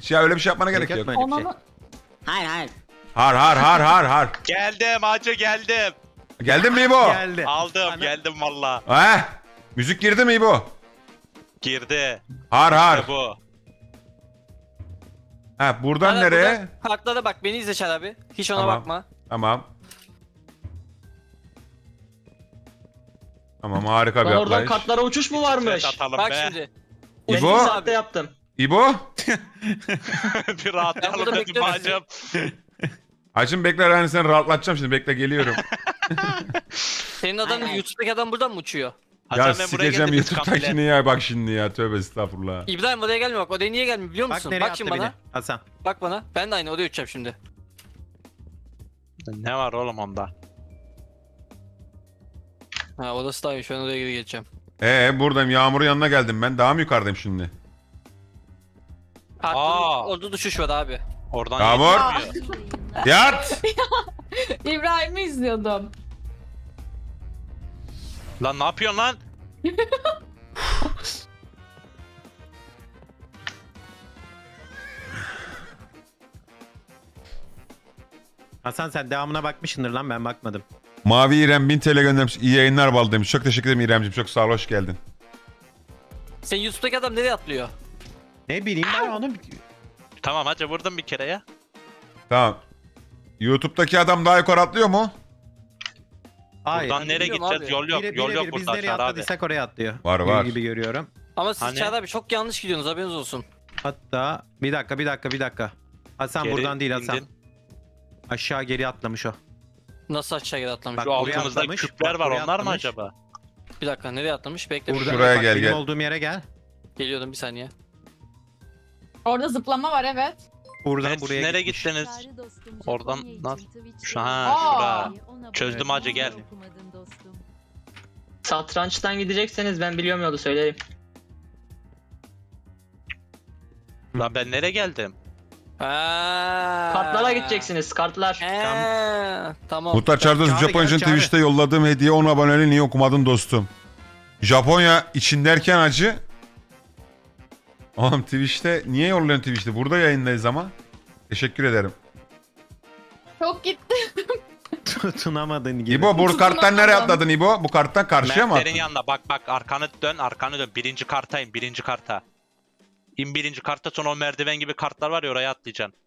şey ya öyle bir şey yapmana gerek yok. yapma şey. Hayır hayır. Har har har har har. Geldim hacı geldim. Geldin mi bu? Geldi. Aldım geldim valla. Heh. Müzik girdi mi bu? Girdi. Har har. İşte bu. Ha buradan Ara, nereye? Buradan, haklara bak beni izle abi. Hiç ona tamam. bakma. Tamam. Tamam harika Lan bir atlayış. oradan katlara uçuş mu varmış? Atalım bak be. şimdi. İbo. Ben saatte yaptım. İbo. bir rahatlayalım dedim bacım. Hacım bekle ben seni rahatlatacağım şimdi bekle geliyorum. Senin adam YouTube'daki adam buradan mı uçuyor? ya ben buraya sikeceğim geldim, biz ya bak şimdi ya tövbe estağfurullah. İbrahim odaya gelme bak odaya niye gelmiyor biliyor musun? nereye Bak, attı şimdi bana. Hasan. Bak bana. Ben de aynı odaya uçacağım şimdi. Ne var oğlum onda? Ha odası daha iyi şu an odaya geri geçeceğim. Ee buradayım Yağmur'un yanına geldim ben daha mı yukarıdayım şimdi? Aa. Aa. Orada düşüş var abi. Oradan Yağmur! yetmiyor. Yat! İbrahim'i izliyordum. Lan ne yapıyorsun lan? Hasan sen devamına bakmışsındır lan ben bakmadım. Mavi İrem 1000 TL göndermiş. İyi yayınlar bal demiş. Çok teşekkür ederim İrem'ciğim. Çok sağ ol. Hoş geldin. Sen YouTube'daki adam nereye atlıyor? Ne bileyim ben onu... Tamam hacı vurdum bir kere ya. Tamam. YouTube'daki adam daha yukarı atlıyor mu? Hayır. Buradan nereye Bilmiyorum gideceğiz? abi. Yol yok. Bire- yol birebir yok biz buradan nereye Çağrı abi. atladıysak oraya atlıyor. Var var. Gibi görüyorum. Ama siz Hani- Çağatay abi çok yanlış gidiyorsunuz haberiniz olsun. Hatta bir dakika bir dakika bir dakika. Hasan Geri buradan değil Hasan. indin. Aşağı geri atlamış o. Nasıl aşağı geri atlamış? Bak, Şu altımızda atlamış, küpler var. buraya Onlar mı acaba? Bir dakika nereye atlamış? Bekle. Burada- Şuraya Bak, gel, benim gel. olduğum yere gel. Geliyordum bir saniye. Orada zıplama var evet. Buradan evet, buraya nereye gitmiş. gittiniz? Oradan nasıl? Şu ha şura. Çözdüm acı, gel. Satrançtan gidecekseniz ben biliyorum yolu söylerim. Lan ben nereye geldim? Ha. Kartlara gideceksiniz kartlar. Tamam. tamam. Muhtar Çardas Japonca'nın Twitch'te yolladığım hediye 10 aboneli niye okumadın dostum? Japonya için derken acı Oğlum Twitch'te niye yoruluyorsun Twitch'te? Burada yayındayız ama. Teşekkür ederim. Çok gitti. Tutunamadın gibi. İbo bu karttan nereye atladın İbo? Bu karttan karşıya mı Mertlerin attın? yanına bak bak arkanı dön arkanı dön. Birinci karta in birinci karta. İn birinci karta sonra o merdiven gibi kartlar var ya oraya atlayacaksın.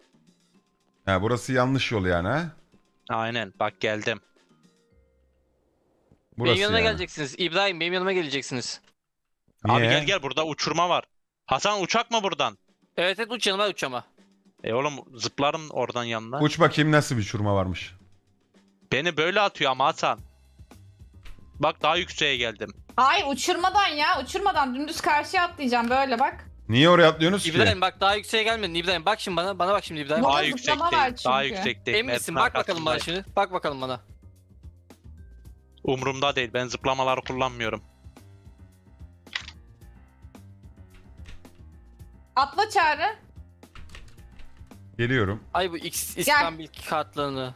Ha, burası yanlış yol yani ha? Aynen bak geldim. Burası benim yanıma yani. geleceksiniz. İbrahim benim yanıma geleceksiniz. Abi gel gel burada uçurma var. Hasan uçak mı buradan? Evet evet uç yanıma uç E oğlum zıplarım oradan yanına. Uç bakayım nasıl bir uçurma varmış. Beni böyle atıyor ama Hasan. Bak daha yükseğe geldim. Ay uçurmadan ya uçurmadan dümdüz karşıya atlayacağım böyle bak. Niye oraya atlıyorsunuz ki? İbrahim bak daha yükseğe gelmedin İbrahim. Bak şimdi bana bana bak şimdi İbrahim. Daha Bana yüksek Daha çünkü. yüksek değil. Emin misin? Bak bakalım bana şimdi. Bak bakalım bana. Umurumda değil. Ben zıplamaları kullanmıyorum. Atla çağrı. Geliyorum. Ay bu X İstanbul kartlarını.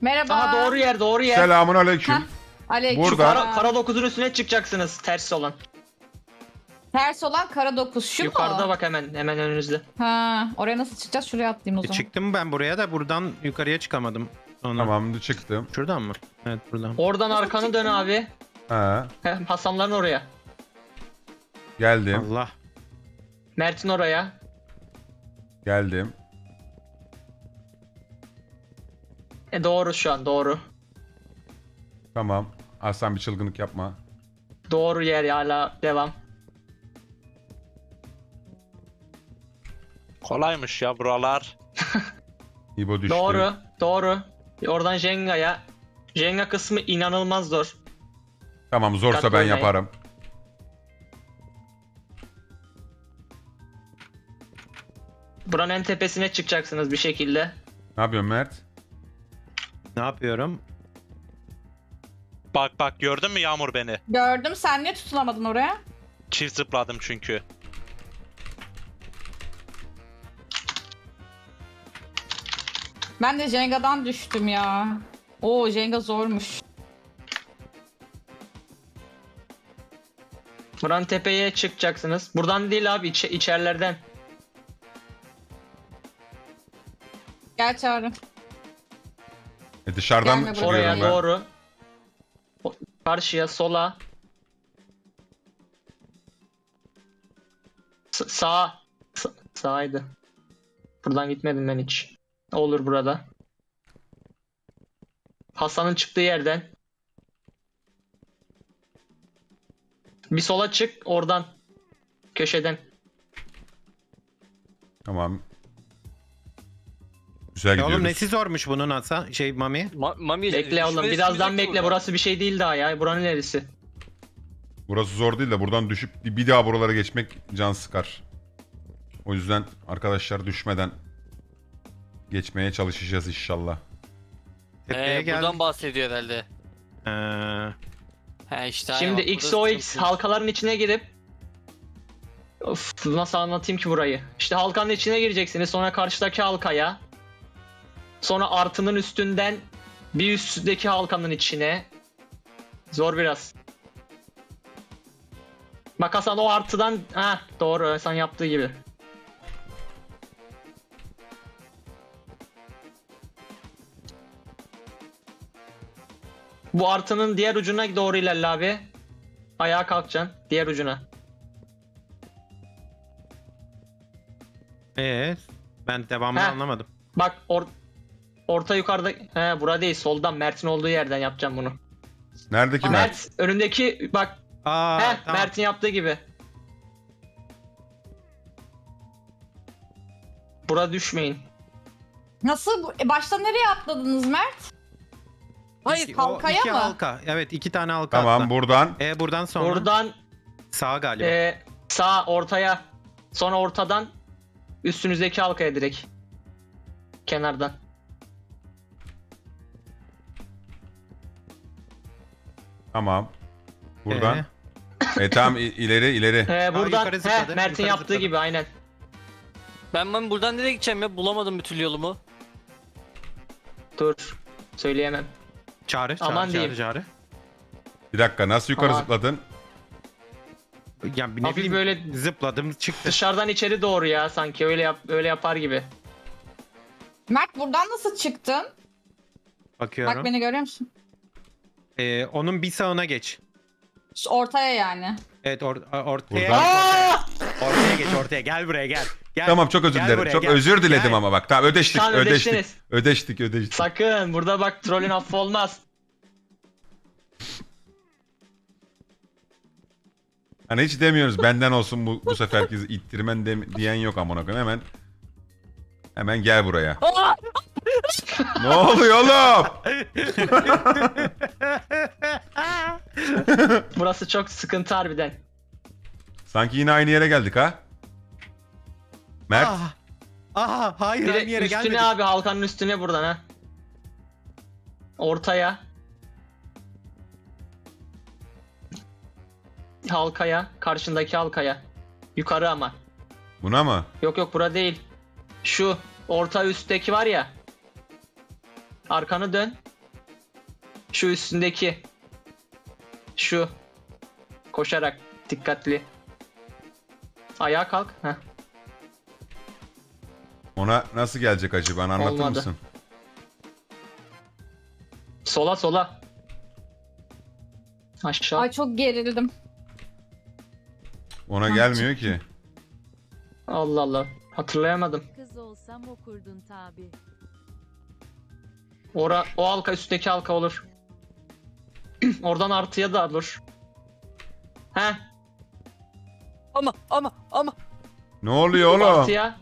Merhaba. Aha doğru yer doğru yer. Selamun aleyküm. Hah. Aleyküm. Şu Burada. Kara, kara dokuzun üstüne çıkacaksınız ters olan. Ters olan kara dokuz şu Yukarıda mu? bak hemen hemen önünüzde. Ha, oraya nasıl çıkacağız? Şuraya atlayayım o E, zaman. çıktım ben buraya da buradan yukarıya çıkamadım. Sonra. Tamam çıktım. Şuradan mı? Evet buradan. Oradan arkanı dön abi. Ha. Heh, Hasanların oraya. Geldim. Allah. Mert'in oraya. Geldim. E doğru şu an doğru. Tamam. Aslan bir çılgınlık yapma. Doğru yer ya, hala devam. Kolaymış ya buralar. İbo düştü. Doğru, doğru. Oradan Jenga'ya. Jenga kısmı inanılmaz zor. Tamam zorsa Katlı ben yaparım. Buranın en tepesine çıkacaksınız bir şekilde. Ne yapıyorsun Mert? Ne yapıyorum? Bak bak gördün mü Yağmur beni? Gördüm. Sen niye tutulamadın oraya? Çift zıpladım çünkü. Ben de Jenga'dan düştüm ya. Oo Jenga zormuş. Buranın tepeye çıkacaksınız. Buradan değil abi iç içerilerden. Gel çağırın. E dışarıdan Gelme mı Oraya ben? doğru. Karşıya sola. S- sağa. S- sağydı. Buradan gitmedim ben hiç. Olur burada. Hasan'ın çıktığı yerden. Bir sola çık oradan. Köşeden. Tamam güzel ya gidiyoruz. Oğlum nesi zormuş bunun Hasan? Şey Mami? Ma Mami bekle oğlum birazdan bekle. Burası bir şey değil daha ya. Buranın neresi? Burası zor değil de buradan düşüp bir daha buralara geçmek can sıkar. O yüzden arkadaşlar düşmeden geçmeye çalışacağız inşallah. Tepeye ee, buradan bahsediyor herhalde. Ee... He işte Şimdi XOX halkaların içine girip Of nasıl anlatayım ki burayı? İşte halkanın içine gireceksiniz sonra karşıdaki halkaya Sonra artının üstünden bir üstteki halkanın içine. Zor biraz. Bak Hasan o artıdan... ha doğru sen yaptığı gibi. Bu artının diğer ucuna doğru ilerle abi. Ayağa kalkacaksın. Diğer ucuna. Evet. ben devamını Heh. anlamadım. Bak or orta yukarıda he bura değil soldan Mert'in olduğu yerden yapacağım bunu. Neredeki Aa, Mert? Mert önündeki bak Aa, he tamam. Mert'in yaptığı gibi. Bura düşmeyin. Nasıl? E, başta nereye atladınız Mert? Hayır, İki- halkaya iki mı? halka. Evet iki tane halka Tamam atla. buradan. E, buradan sonra Buradan sağ galiba. e, sağ ortaya sonra ortadan üstünüzdeki halkaya direkt. Kenardan. Tamam. Buradan. Ee? E tamam ileri ileri. He buradan yukarı zıpladı, he, Mert'in yaptığı gibi aynen. Ben, ben buradan nereye gideceğim ya? Bulamadım bütün yolumu. Dur. Söyleyemem. Çağrı, çağrı, Aman diyeyim. çağrı, çağrı. Bir dakika nasıl yukarı Tamam. zıpladın? Yani bir ne böyle- zıpladım çıktı. Dışarıdan içeri doğru ya sanki öyle yap öyle yapar gibi. Mert buradan nasıl çıktın? Bakıyorum. Bak beni görüyor musun? Ee, onun bir sağına geç. Şu ortaya yani. Evet or ortaya, ortaya. Ortaya geç ortaya. Gel buraya gel. gel. Tamam çok özür dilerim. Çok gel. özür diledim Gel. ama bak. Tamam ödeştik, ödeştik. ödeştiniz. Ödeştik, ödeştik. Sakın burada bak trollün affı olmaz. Hani hiç demiyoruz benden olsun bu bu seferki ittirmen dem- diyen yok amına koyayım. Hemen Hemen gel buraya. ne oluyor oğlum? Burası çok sıkıntı harbiden. Sanki yine aynı yere geldik ha. Mert. Aha, aha hayır Direkt aynı yere üstüne gelmedik. abi halkanın üstüne buradan ha. Ortaya. Halkaya. Karşındaki halkaya. Yukarı ama. Buna mı? Yok yok bura değil. Şu orta üstteki var ya. Arkanı dön. Şu üstündeki. Şu. Koşarak dikkatli. Ayağa kalk. Heh. Ona nasıl gelecek acaba? Bana anlatır Olmadı. mısın? Sola sola. Aşağı. Ay çok gerildim. Ona gelmiyor ki. Allah Allah. Hatırlayamadım olsam okurdun tabi. Ora, o halka üstteki halka olur. Oradan artıya da olur. He? Ama ama ama. Ne oluyor oğlum? Artıya.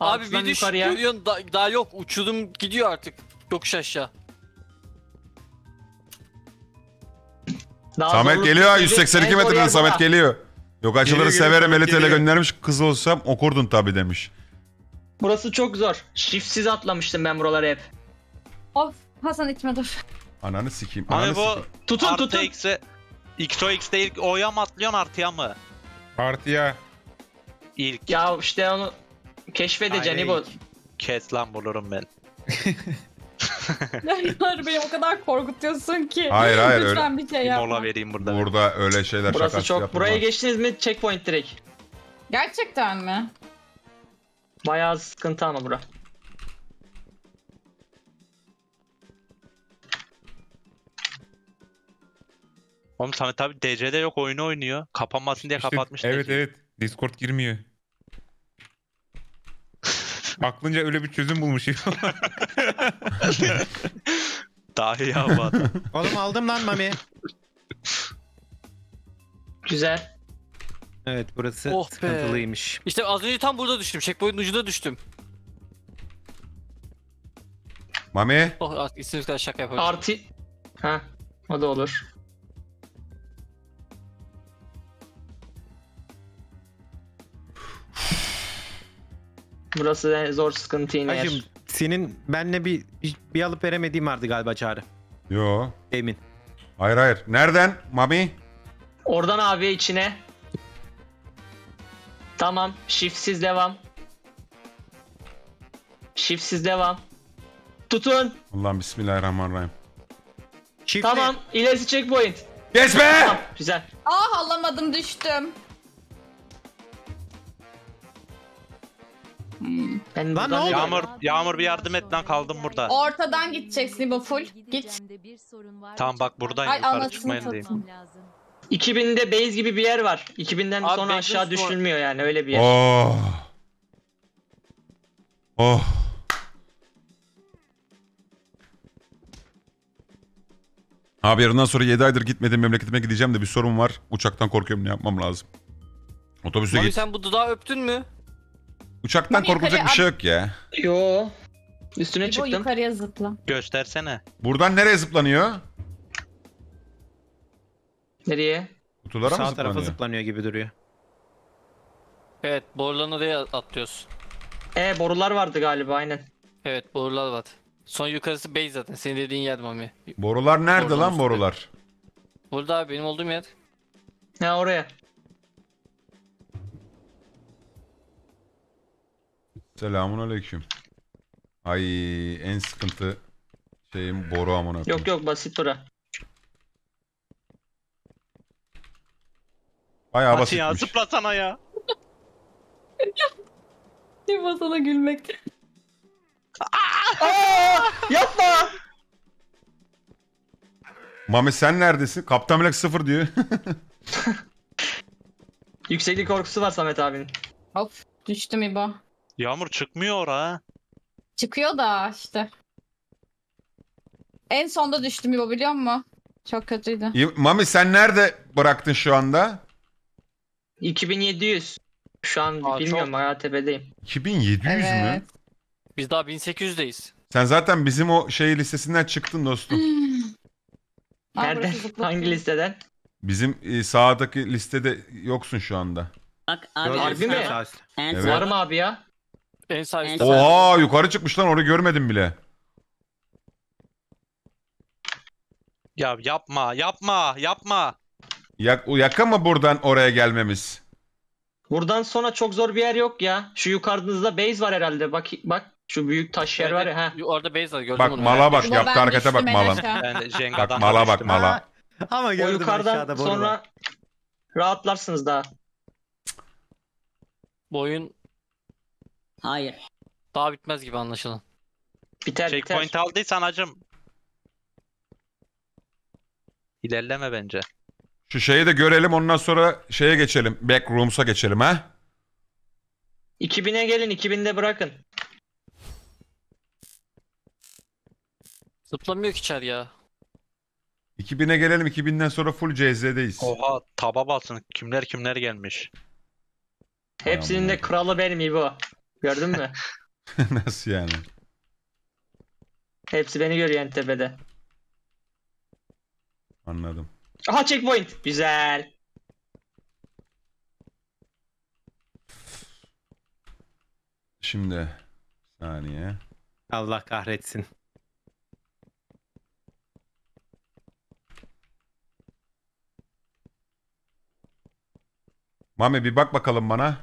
Abi bir düş yukarıya. görüyorsun da- daha yok uçurum gidiyor artık. Yokuş aşağı. Daha Samet geliyor 182 en metreden Samet geliyor. Yok açıları Geliyor, geliyor, severim Elite'yle göndermiş. Kız olsam okurdun tabi demiş. Burası çok zor. Shiftsiz atlamıştım ben buraları hep. Of Hasan içme dur. Ananı sikeyim. Ananı Abi bu sikeyim. Tutun artı tutun. eksi Xo x değil. O'ya mı atlıyorsun artıya mı? Artıya. İlk. Ya işte onu keşfedeceksin Ay, Kes lan bulurum ben. Yar beni o kadar korkutuyorsun ki. Hayır, hayır, Lütfen bir şey yapma. mola vereyim burada. Burada öyle şeyler Burası şakası çok. yapılmaz. Buraya geçtiniz mi checkpoint direkt. Gerçekten mi? Bayağı sıkıntı ama bura. Oğlum sana abi DC'de yok oyunu oynuyor. Kapanmasın diye İşte, kapatmış. evet DC'yi. evet. Discord girmiyor. Aklınca öyle bir çözüm bulmuş. Dahi ya bu adam. Oğlum aldım lan Mami. Güzel. Evet burası Oh be. İşte az önce tam burada düştüm. Checkpoint'in ucunda düştüm. Mami. Oh artık istediğiniz kadar şaka yapabilirim. Artı... Ha, o da olur. Burası zor sıkıntı yine. yer. Hacım senin benle bir, bir alıp veremediğim vardı galiba çağrı. Yo. Emin. Hayır hayır. Nereden? Mami. Oradan abi içine. Tamam. Shiftsiz devam. Shiftsiz devam. Tutun. Allah'ım bismillahirrahmanirrahim. Çiftli. Tamam. İlerisi checkpoint. Yes be! Tamam, güzel. Ah alamadım düştüm. Ben Lan ne oldu? Yağmur, Yağmur bir yardım et lan kaldım burada. Ortadan gideceksin bu full. Git. Tamam bak buradayım Ay, yukarı anasını çıkmayın diyeyim. satayım. 2000'de base gibi bir yer var. 2000'den Abi sonra aşağı Store- düşülmüyor yani öyle bir yer. Oh. Oh. Abi yarından sonra 7 aydır gitmedim memleketime gideceğim de bir sorun var. Uçaktan korkuyorum ne yapmam lazım? Otobüse Mami git. sen bu dudağı öptün mü? Uçaktan Mami korkulacak bir şey yok ya. Yo. Üstüne İbo çıktım. yukarıya zıpla. Göstersene. Buradan nereye zıplanıyor? Nereye? Kutulara mı Sağ zıplanıyor? tarafa zıplanıyor gibi duruyor. Evet boruların da atlıyorsun. E borular vardı galiba aynen. Evet borular vardı. Son yukarısı base zaten senin dediğin yer Mami. Borular nerede Borular lan üstünde. borular? Burada abi benim olduğum yer. Ha oraya. Selamun aleyküm. Ay en sıkıntı şeyim boru amına Yok yok basit bura. Bayağı Hadi ya basitmiş. zıplasana ya. Yuma sana gülmek. Yapma. Mami sen neredesin? Kaptan Black sıfır diyor. Yükseklik korkusu var Samet abinin. Hop düştüm İbo. Yağmur çıkmıyor ha. Çıkıyor da işte. En sonda düştüm İbo biliyor musun? Çok kötüydü. Mami sen nerede bıraktın şu anda? 2700. Şu an Aa, bilmiyorum çok... Maratepe'deyim. 2700 evet. mü? Biz daha 1800'deyiz. Sen zaten bizim o şey listesinden çıktın dostum. Nereden? Hangi listeden? Bizim e, sağdaki listede yoksun şu anda. Bak abi. Harbi mi? Evet. mı abi ya. En sağ üstte. Oha yukarı çıkmış lan orayı görmedim bile. Ya yapma yapma yapma. Yak, yaka mı buradan oraya gelmemiz? Buradan sonra çok zor bir yer yok ya. Şu yukarınızda base var herhalde. Bak bak şu büyük taş yer var Ha. Orada base var gördüm Bak onu. mala bak Ulan yaptı harekete bak düştüm en mala. Bak Jenga'dan mala bak mala. Ama O yukarıdan aşağıda sonra rahatlarsınız daha. Bu oyun Hayır. daha bitmez gibi anlaşılan. Biter biter. Checkpoint aldıysan acım. İlerleme bence. Şu şeyi de görelim ondan sonra şeye geçelim. Backrooms'a geçelim ha. 2000'e gelin 2000'de bırakın. Zıplamıyor ki çar ya. 2000'e gelelim 2000'den sonra full CZ'deyiz. Oha taba basın kimler kimler gelmiş. Hepsinin de kralı benim İbo. Gördün mü? Nasıl yani? Hepsi beni görüyor en tepede. Anladım. Aha checkpoint. Güzel. Şimdi saniye. Allah kahretsin. Mami bir bak bakalım bana.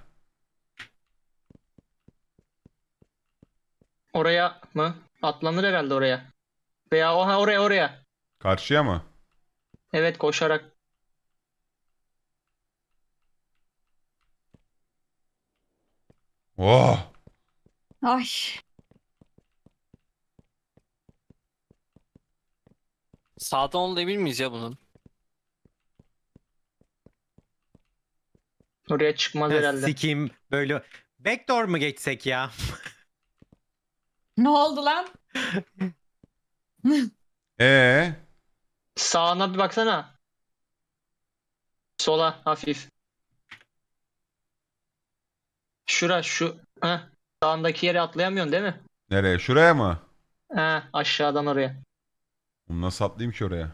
Oraya mı? Atlanır herhalde oraya. Veya oha oraya oraya. Karşıya mı? Evet koşarak. Oh. Ay. Sağdan olabilir miyiz ya bunun? Oraya çıkmaz Ya herhalde. Sikeyim böyle. Backdoor mu geçsek ya? Ne oldu lan? Ee, Sağına bir baksana. Sola hafif. Şura şu. Heh. Sağındaki yere atlayamıyorsun değil mi? Nereye? Şuraya mı? He aşağıdan oraya. Bunu nasıl atlayayım ki oraya?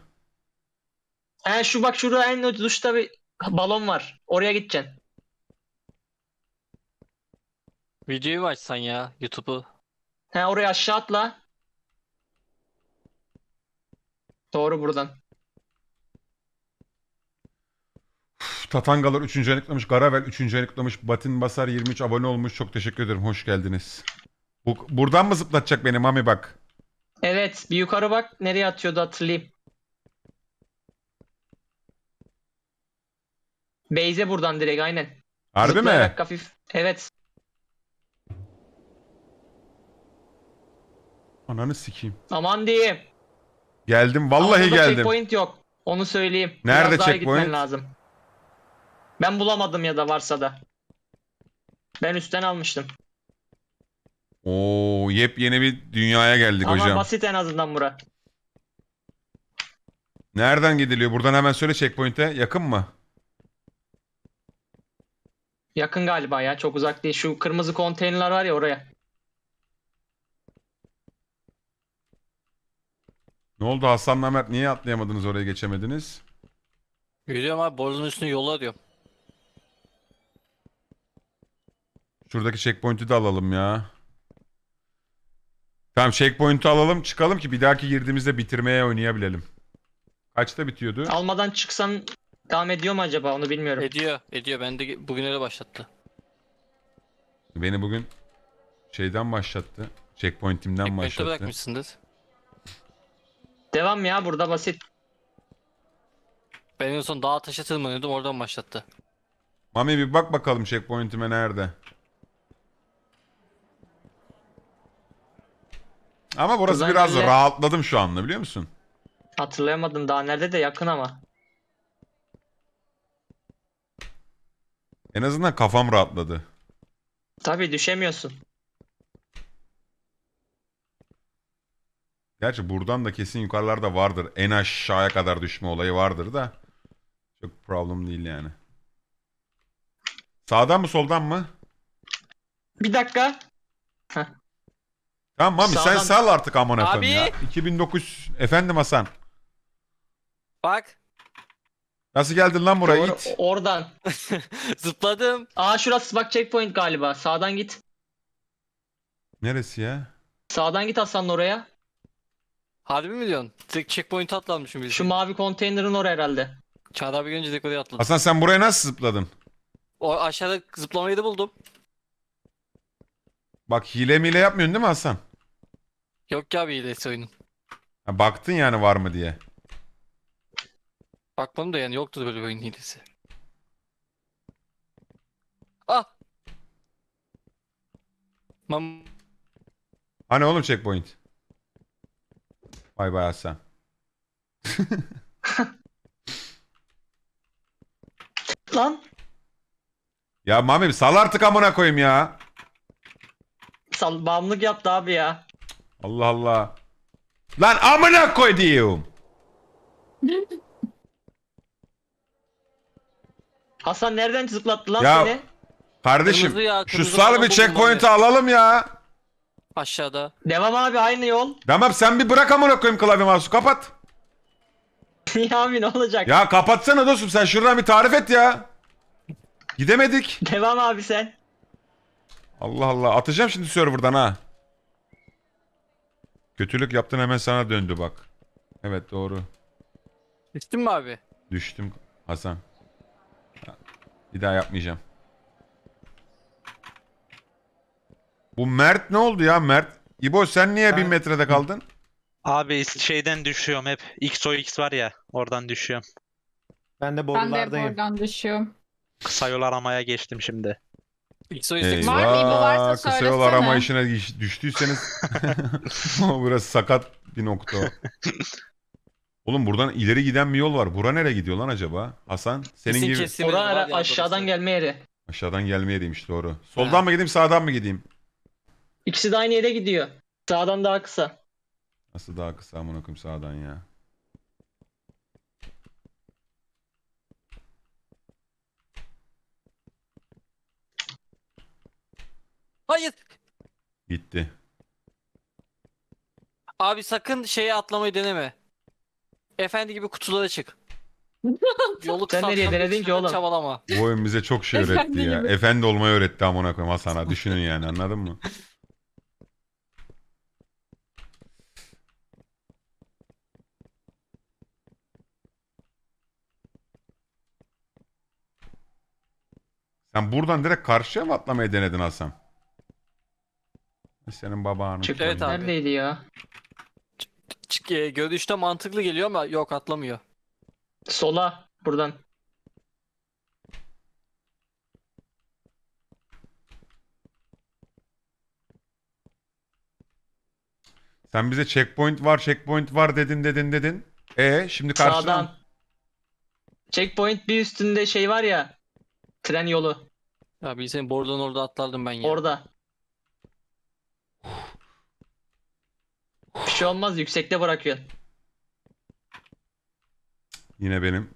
He şu bak şurada en uçta bir balon var. Oraya gideceksin. Videoyu açsan ya YouTube'u. He oraya aşağı atla. Doğru buradan. Tatangalar 3. ayını Garavel 3. ayını Batin Basar 23 abone olmuş. Çok teşekkür ederim. Hoş geldiniz. Bu, buradan mı zıplatacak beni Mami bak? Evet. Bir yukarı bak. Nereye atıyordu hatırlayayım. Beyze buradan direkt aynen. Harbi mi? hafif. Evet. Ananı sikeyim. Aman diyeyim. Geldim vallahi Ama burada geldim. checkpoint yok. Onu söyleyeyim. Nerede Biraz daha iyi checkpoint? gitmen lazım. Ben bulamadım ya da varsa da. Ben üstten almıştım. Oo yepyeni bir dünyaya geldik Ama hocam. basit en azından bura. Nereden gidiliyor? Buradan hemen söyle checkpoint'e. Yakın mı? Yakın galiba ya çok uzak değil. Şu kırmızı konteynerler var ya oraya. Ne oldu Hasan Mert niye atlayamadınız oraya geçemediniz? Gidiyorum abi borcun üstüne yola diyorum. Şuradaki checkpoint'i de alalım ya. Tamam checkpoint'i alalım çıkalım ki bir dahaki girdiğimizde bitirmeye oynayabilelim. Kaçta bitiyordu? Almadan çıksan devam ediyor mu acaba onu bilmiyorum. Ediyor, ediyor. Ben de bugün öyle başlattı. Beni bugün şeyden başlattı. Checkpoint'imden Checkpoint'te başlattı. bırakmışsındır. Devam ya burada basit. Ben en son dağa taşa tırmanıyordum oradan başlattı. Mami bir bak bakalım checkpoint'ime nerede. Ama burası Kızan biraz Göl'le- rahatladım şu anda biliyor musun? Hatırlayamadım daha nerede de yakın ama. En azından kafam rahatladı. Tabi düşemiyorsun. Gerçi buradan da kesin yukarılarda vardır. En aşağıya kadar düşme olayı vardır da. Çok problem değil yani. Sağdan mı soldan mı? Bir dakika. Heh. Tamam Mami sen Sağdan- sal artık aman efendim ya. 2009 efendim Hasan. Bak Nasıl geldin lan buraya Doğru, oradan. zıpladım. Aa şurası bak checkpoint galiba. Sağdan git. Neresi ya? Sağdan git Hasan oraya. Harbi mi diyorsun? Tek checkpoint atlamışım biz. Şu mavi konteynerin oraya herhalde. Çağrı abi görünce direkt oraya atladım. Hasan sen buraya nasıl zıpladın? O aşağıda zıplamayı da buldum. Bak hile mile yapmıyorsun değil mi Hasan? Yok ya bir hilesi oyunun. Ha, baktın yani var mı diye. Bakmadım da yani yoktu böyle bir oyun hilesi. Ah! Mam Hani oğlum checkpoint? Vay be Hasan. Lan Ya mamim sal artık amına koyayım ya. sal bağımlılık yaptı abi ya. Allah Allah. Lan amına koy diyorum Hasan nereden zıplattı lan Ya- seni? Kardeşim ya, şu sal bir checkpoint'i alalım ya. Aşağıda. Devam abi aynı yol. Tamam sen bir bırak amına koyayım klavye mouse'u kapat. Niye abi ne olacak? Ya kapatsana dostum sen şuradan bir tarif et ya. Gidemedik. Devam abi sen. Allah Allah atacağım şimdi serverdan ha. Kötülük yaptın hemen sana döndü bak. Evet doğru. Düştün mü abi? Düştüm Hasan. Bir daha yapmayacağım. Bu Mert ne oldu ya Mert? İbo sen niye bin metrede kaldın? Abi şeyden düşüyorum hep. XOX var ya oradan düşüyorum. Ben de Ben de düşüyorum. Kısa yol aramaya geçtim şimdi. Eyvah, Var mı İbo, varsa kısa yol arama işine giş- düştüyseniz burası sakat bir nokta. o. Oğlum buradan ileri giden bir yol var. Bura nereye gidiyor lan acaba? Hasan senin gibi Kesin aşağıdan gelme yeri. aşağıdan gelmeye demiş doğru. Soldan Ha. mı gideyim sağdan mı gideyim? İkisi de aynı yere gidiyor. Sağdan daha kısa. Nasıl daha kısa amına koyayım sağdan ya. Hayır. Gitti. Abi sakın şeye atlamayı deneme. Efendi gibi kutulara çık. Yolu Sen nereye denedin ki oğlum? Çabalama. Bu oyun bize çok şey öğretti ya. Efendi olmayı öğretti amına koyayım Hasan'a. Düşünün yani anladın mı? Sen buradan direkt karşıya mı atlamayı denedin Hasan? Senin babanın. Çık evet abi. Neredeydi ya? Çık, e, görünüşte mantıklı geliyor ama yok atlamıyor. Sola buradan. Sen bize checkpoint var, checkpoint var dedin dedin dedin. E şimdi karşıdan. Sağdan. Checkpoint bir üstünde şey var ya. Tren yolu. Ya bilsem bordan orada atlardım ben ya. Orada. Bir şey olmaz yüksekte bırakıyor. Yine benim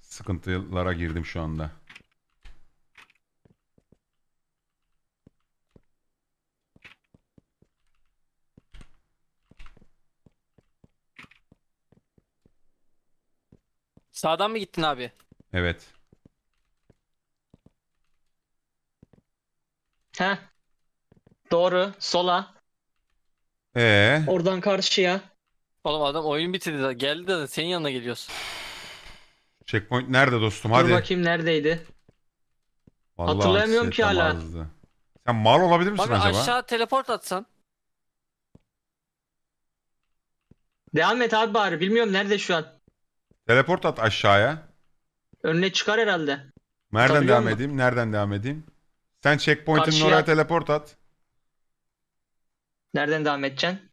sıkıntılara girdim şu anda. Sağdan mı gittin abi? Evet. Heh. Doğru. Sola. Ee, Oradan karşıya. Oğlum adam oyun bitirdi. Geldi de senin yanına geliyoruz. checkpoint nerede dostum? Dur Hadi. bakayım neredeydi? Vallahi hatırlayamıyorum ki hala. hatırlamazdı. Sen mal olabilir misin Bak acaba? aşağı teleport atsan. Devam et abi bari. Bilmiyorum nerede şu an. Teleport at aşağıya. Önüne çıkar herhalde. Nereden devam edeyim? Nereden devam edeyim? Sen checkpoint'in Karşıya- oraya teleport at. Nereden devam edeceksin?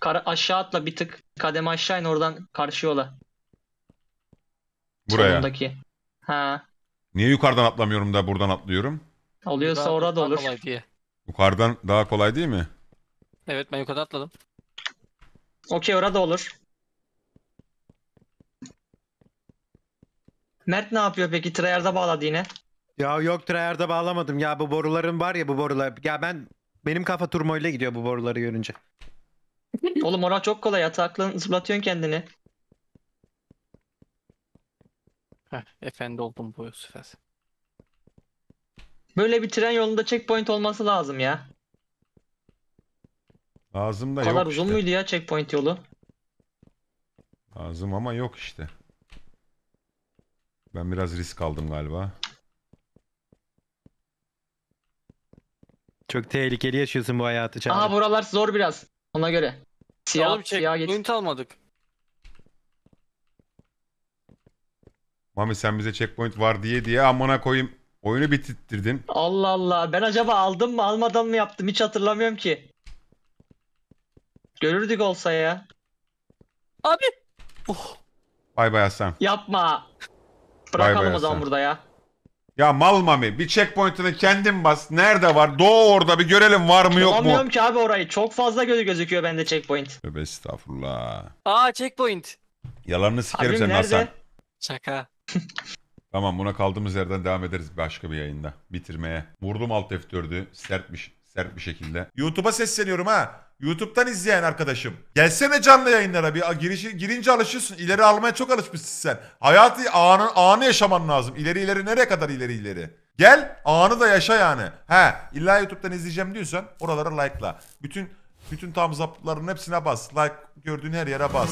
Kara aşağı atla bir tık kademe aşağı in oradan karşı yola. Buraya. Solundaki. Ha. Niye yukarıdan atlamıyorum da buradan atlıyorum? Oluyorsa Daha- orada daha olur. kolay diye. Yukarıdan daha kolay değil mi? Evet ben yukarı atladım. Okey orada olur. Mert ne yapıyor peki? Trayard'a bağladı yine. Ya yok tryhard'a bağlamadım. Ya bu boruların var ya bu borular. Ya ben benim kafa turmoyla gidiyor bu boruları görünce. Oğlum oran çok kolay. Ataklan zıplatıyorsun kendini. Heh, efendi oldum bu sefer. Böyle bir tren yolunda checkpoint olması lazım ya. Lazım da Bu kadar uzun işte. muydu ya checkpoint yolu? Lazım ama yok işte. Ben biraz risk aldım galiba. Çok tehlikeli yaşıyorsun bu hayatı Çağrı. Aha buralar zor biraz. Ona göre. Siyah, Oğlum, siyah geç. Point almadık. Mami sen bize checkpoint var diye diye amına koyayım. Oyunu bitirttirdin. Allah Allah. Ben acaba aldım mı almadan mı yaptım hiç hatırlamıyorum ki. Görürdük olsa ya. Abi. Oh. Bay bay Hasan. Yapma. Bırakalım bay bay o zaman Hasan. burada ya. Ya mal mami bir checkpoint'ını kendin bas. Nerede var? Doğu orada bir görelim var mı yok mu? Bulamıyorum ki abi orayı. Çok fazla gözü gözüküyor bende checkpoint. Tövbe estağfurullah. Aa checkpoint. Yalanını sikerim Abim Hasan. Şaka. Tamam buna kaldığımız yerden devam ederiz başka bir yayında. Bitirmeye. Vurdum alt F4'ü sert bir, sert bir şekilde. YouTube'a sesleniyorum ha. YouTube'dan izleyen arkadaşım. Gelsene canlı yayınlara bir girişi, girince alışıyorsun. İleri almaya çok alışmışsın sen. Hayatı anı, anı yaşaman lazım. İleri ileri nereye kadar ileri ileri. Gel anı da yaşa yani. He illa YouTube'dan izleyeceğim diyorsan oralara like'la. Bütün bütün tam zaptların hepsine bas. Like gördüğün her yere bas.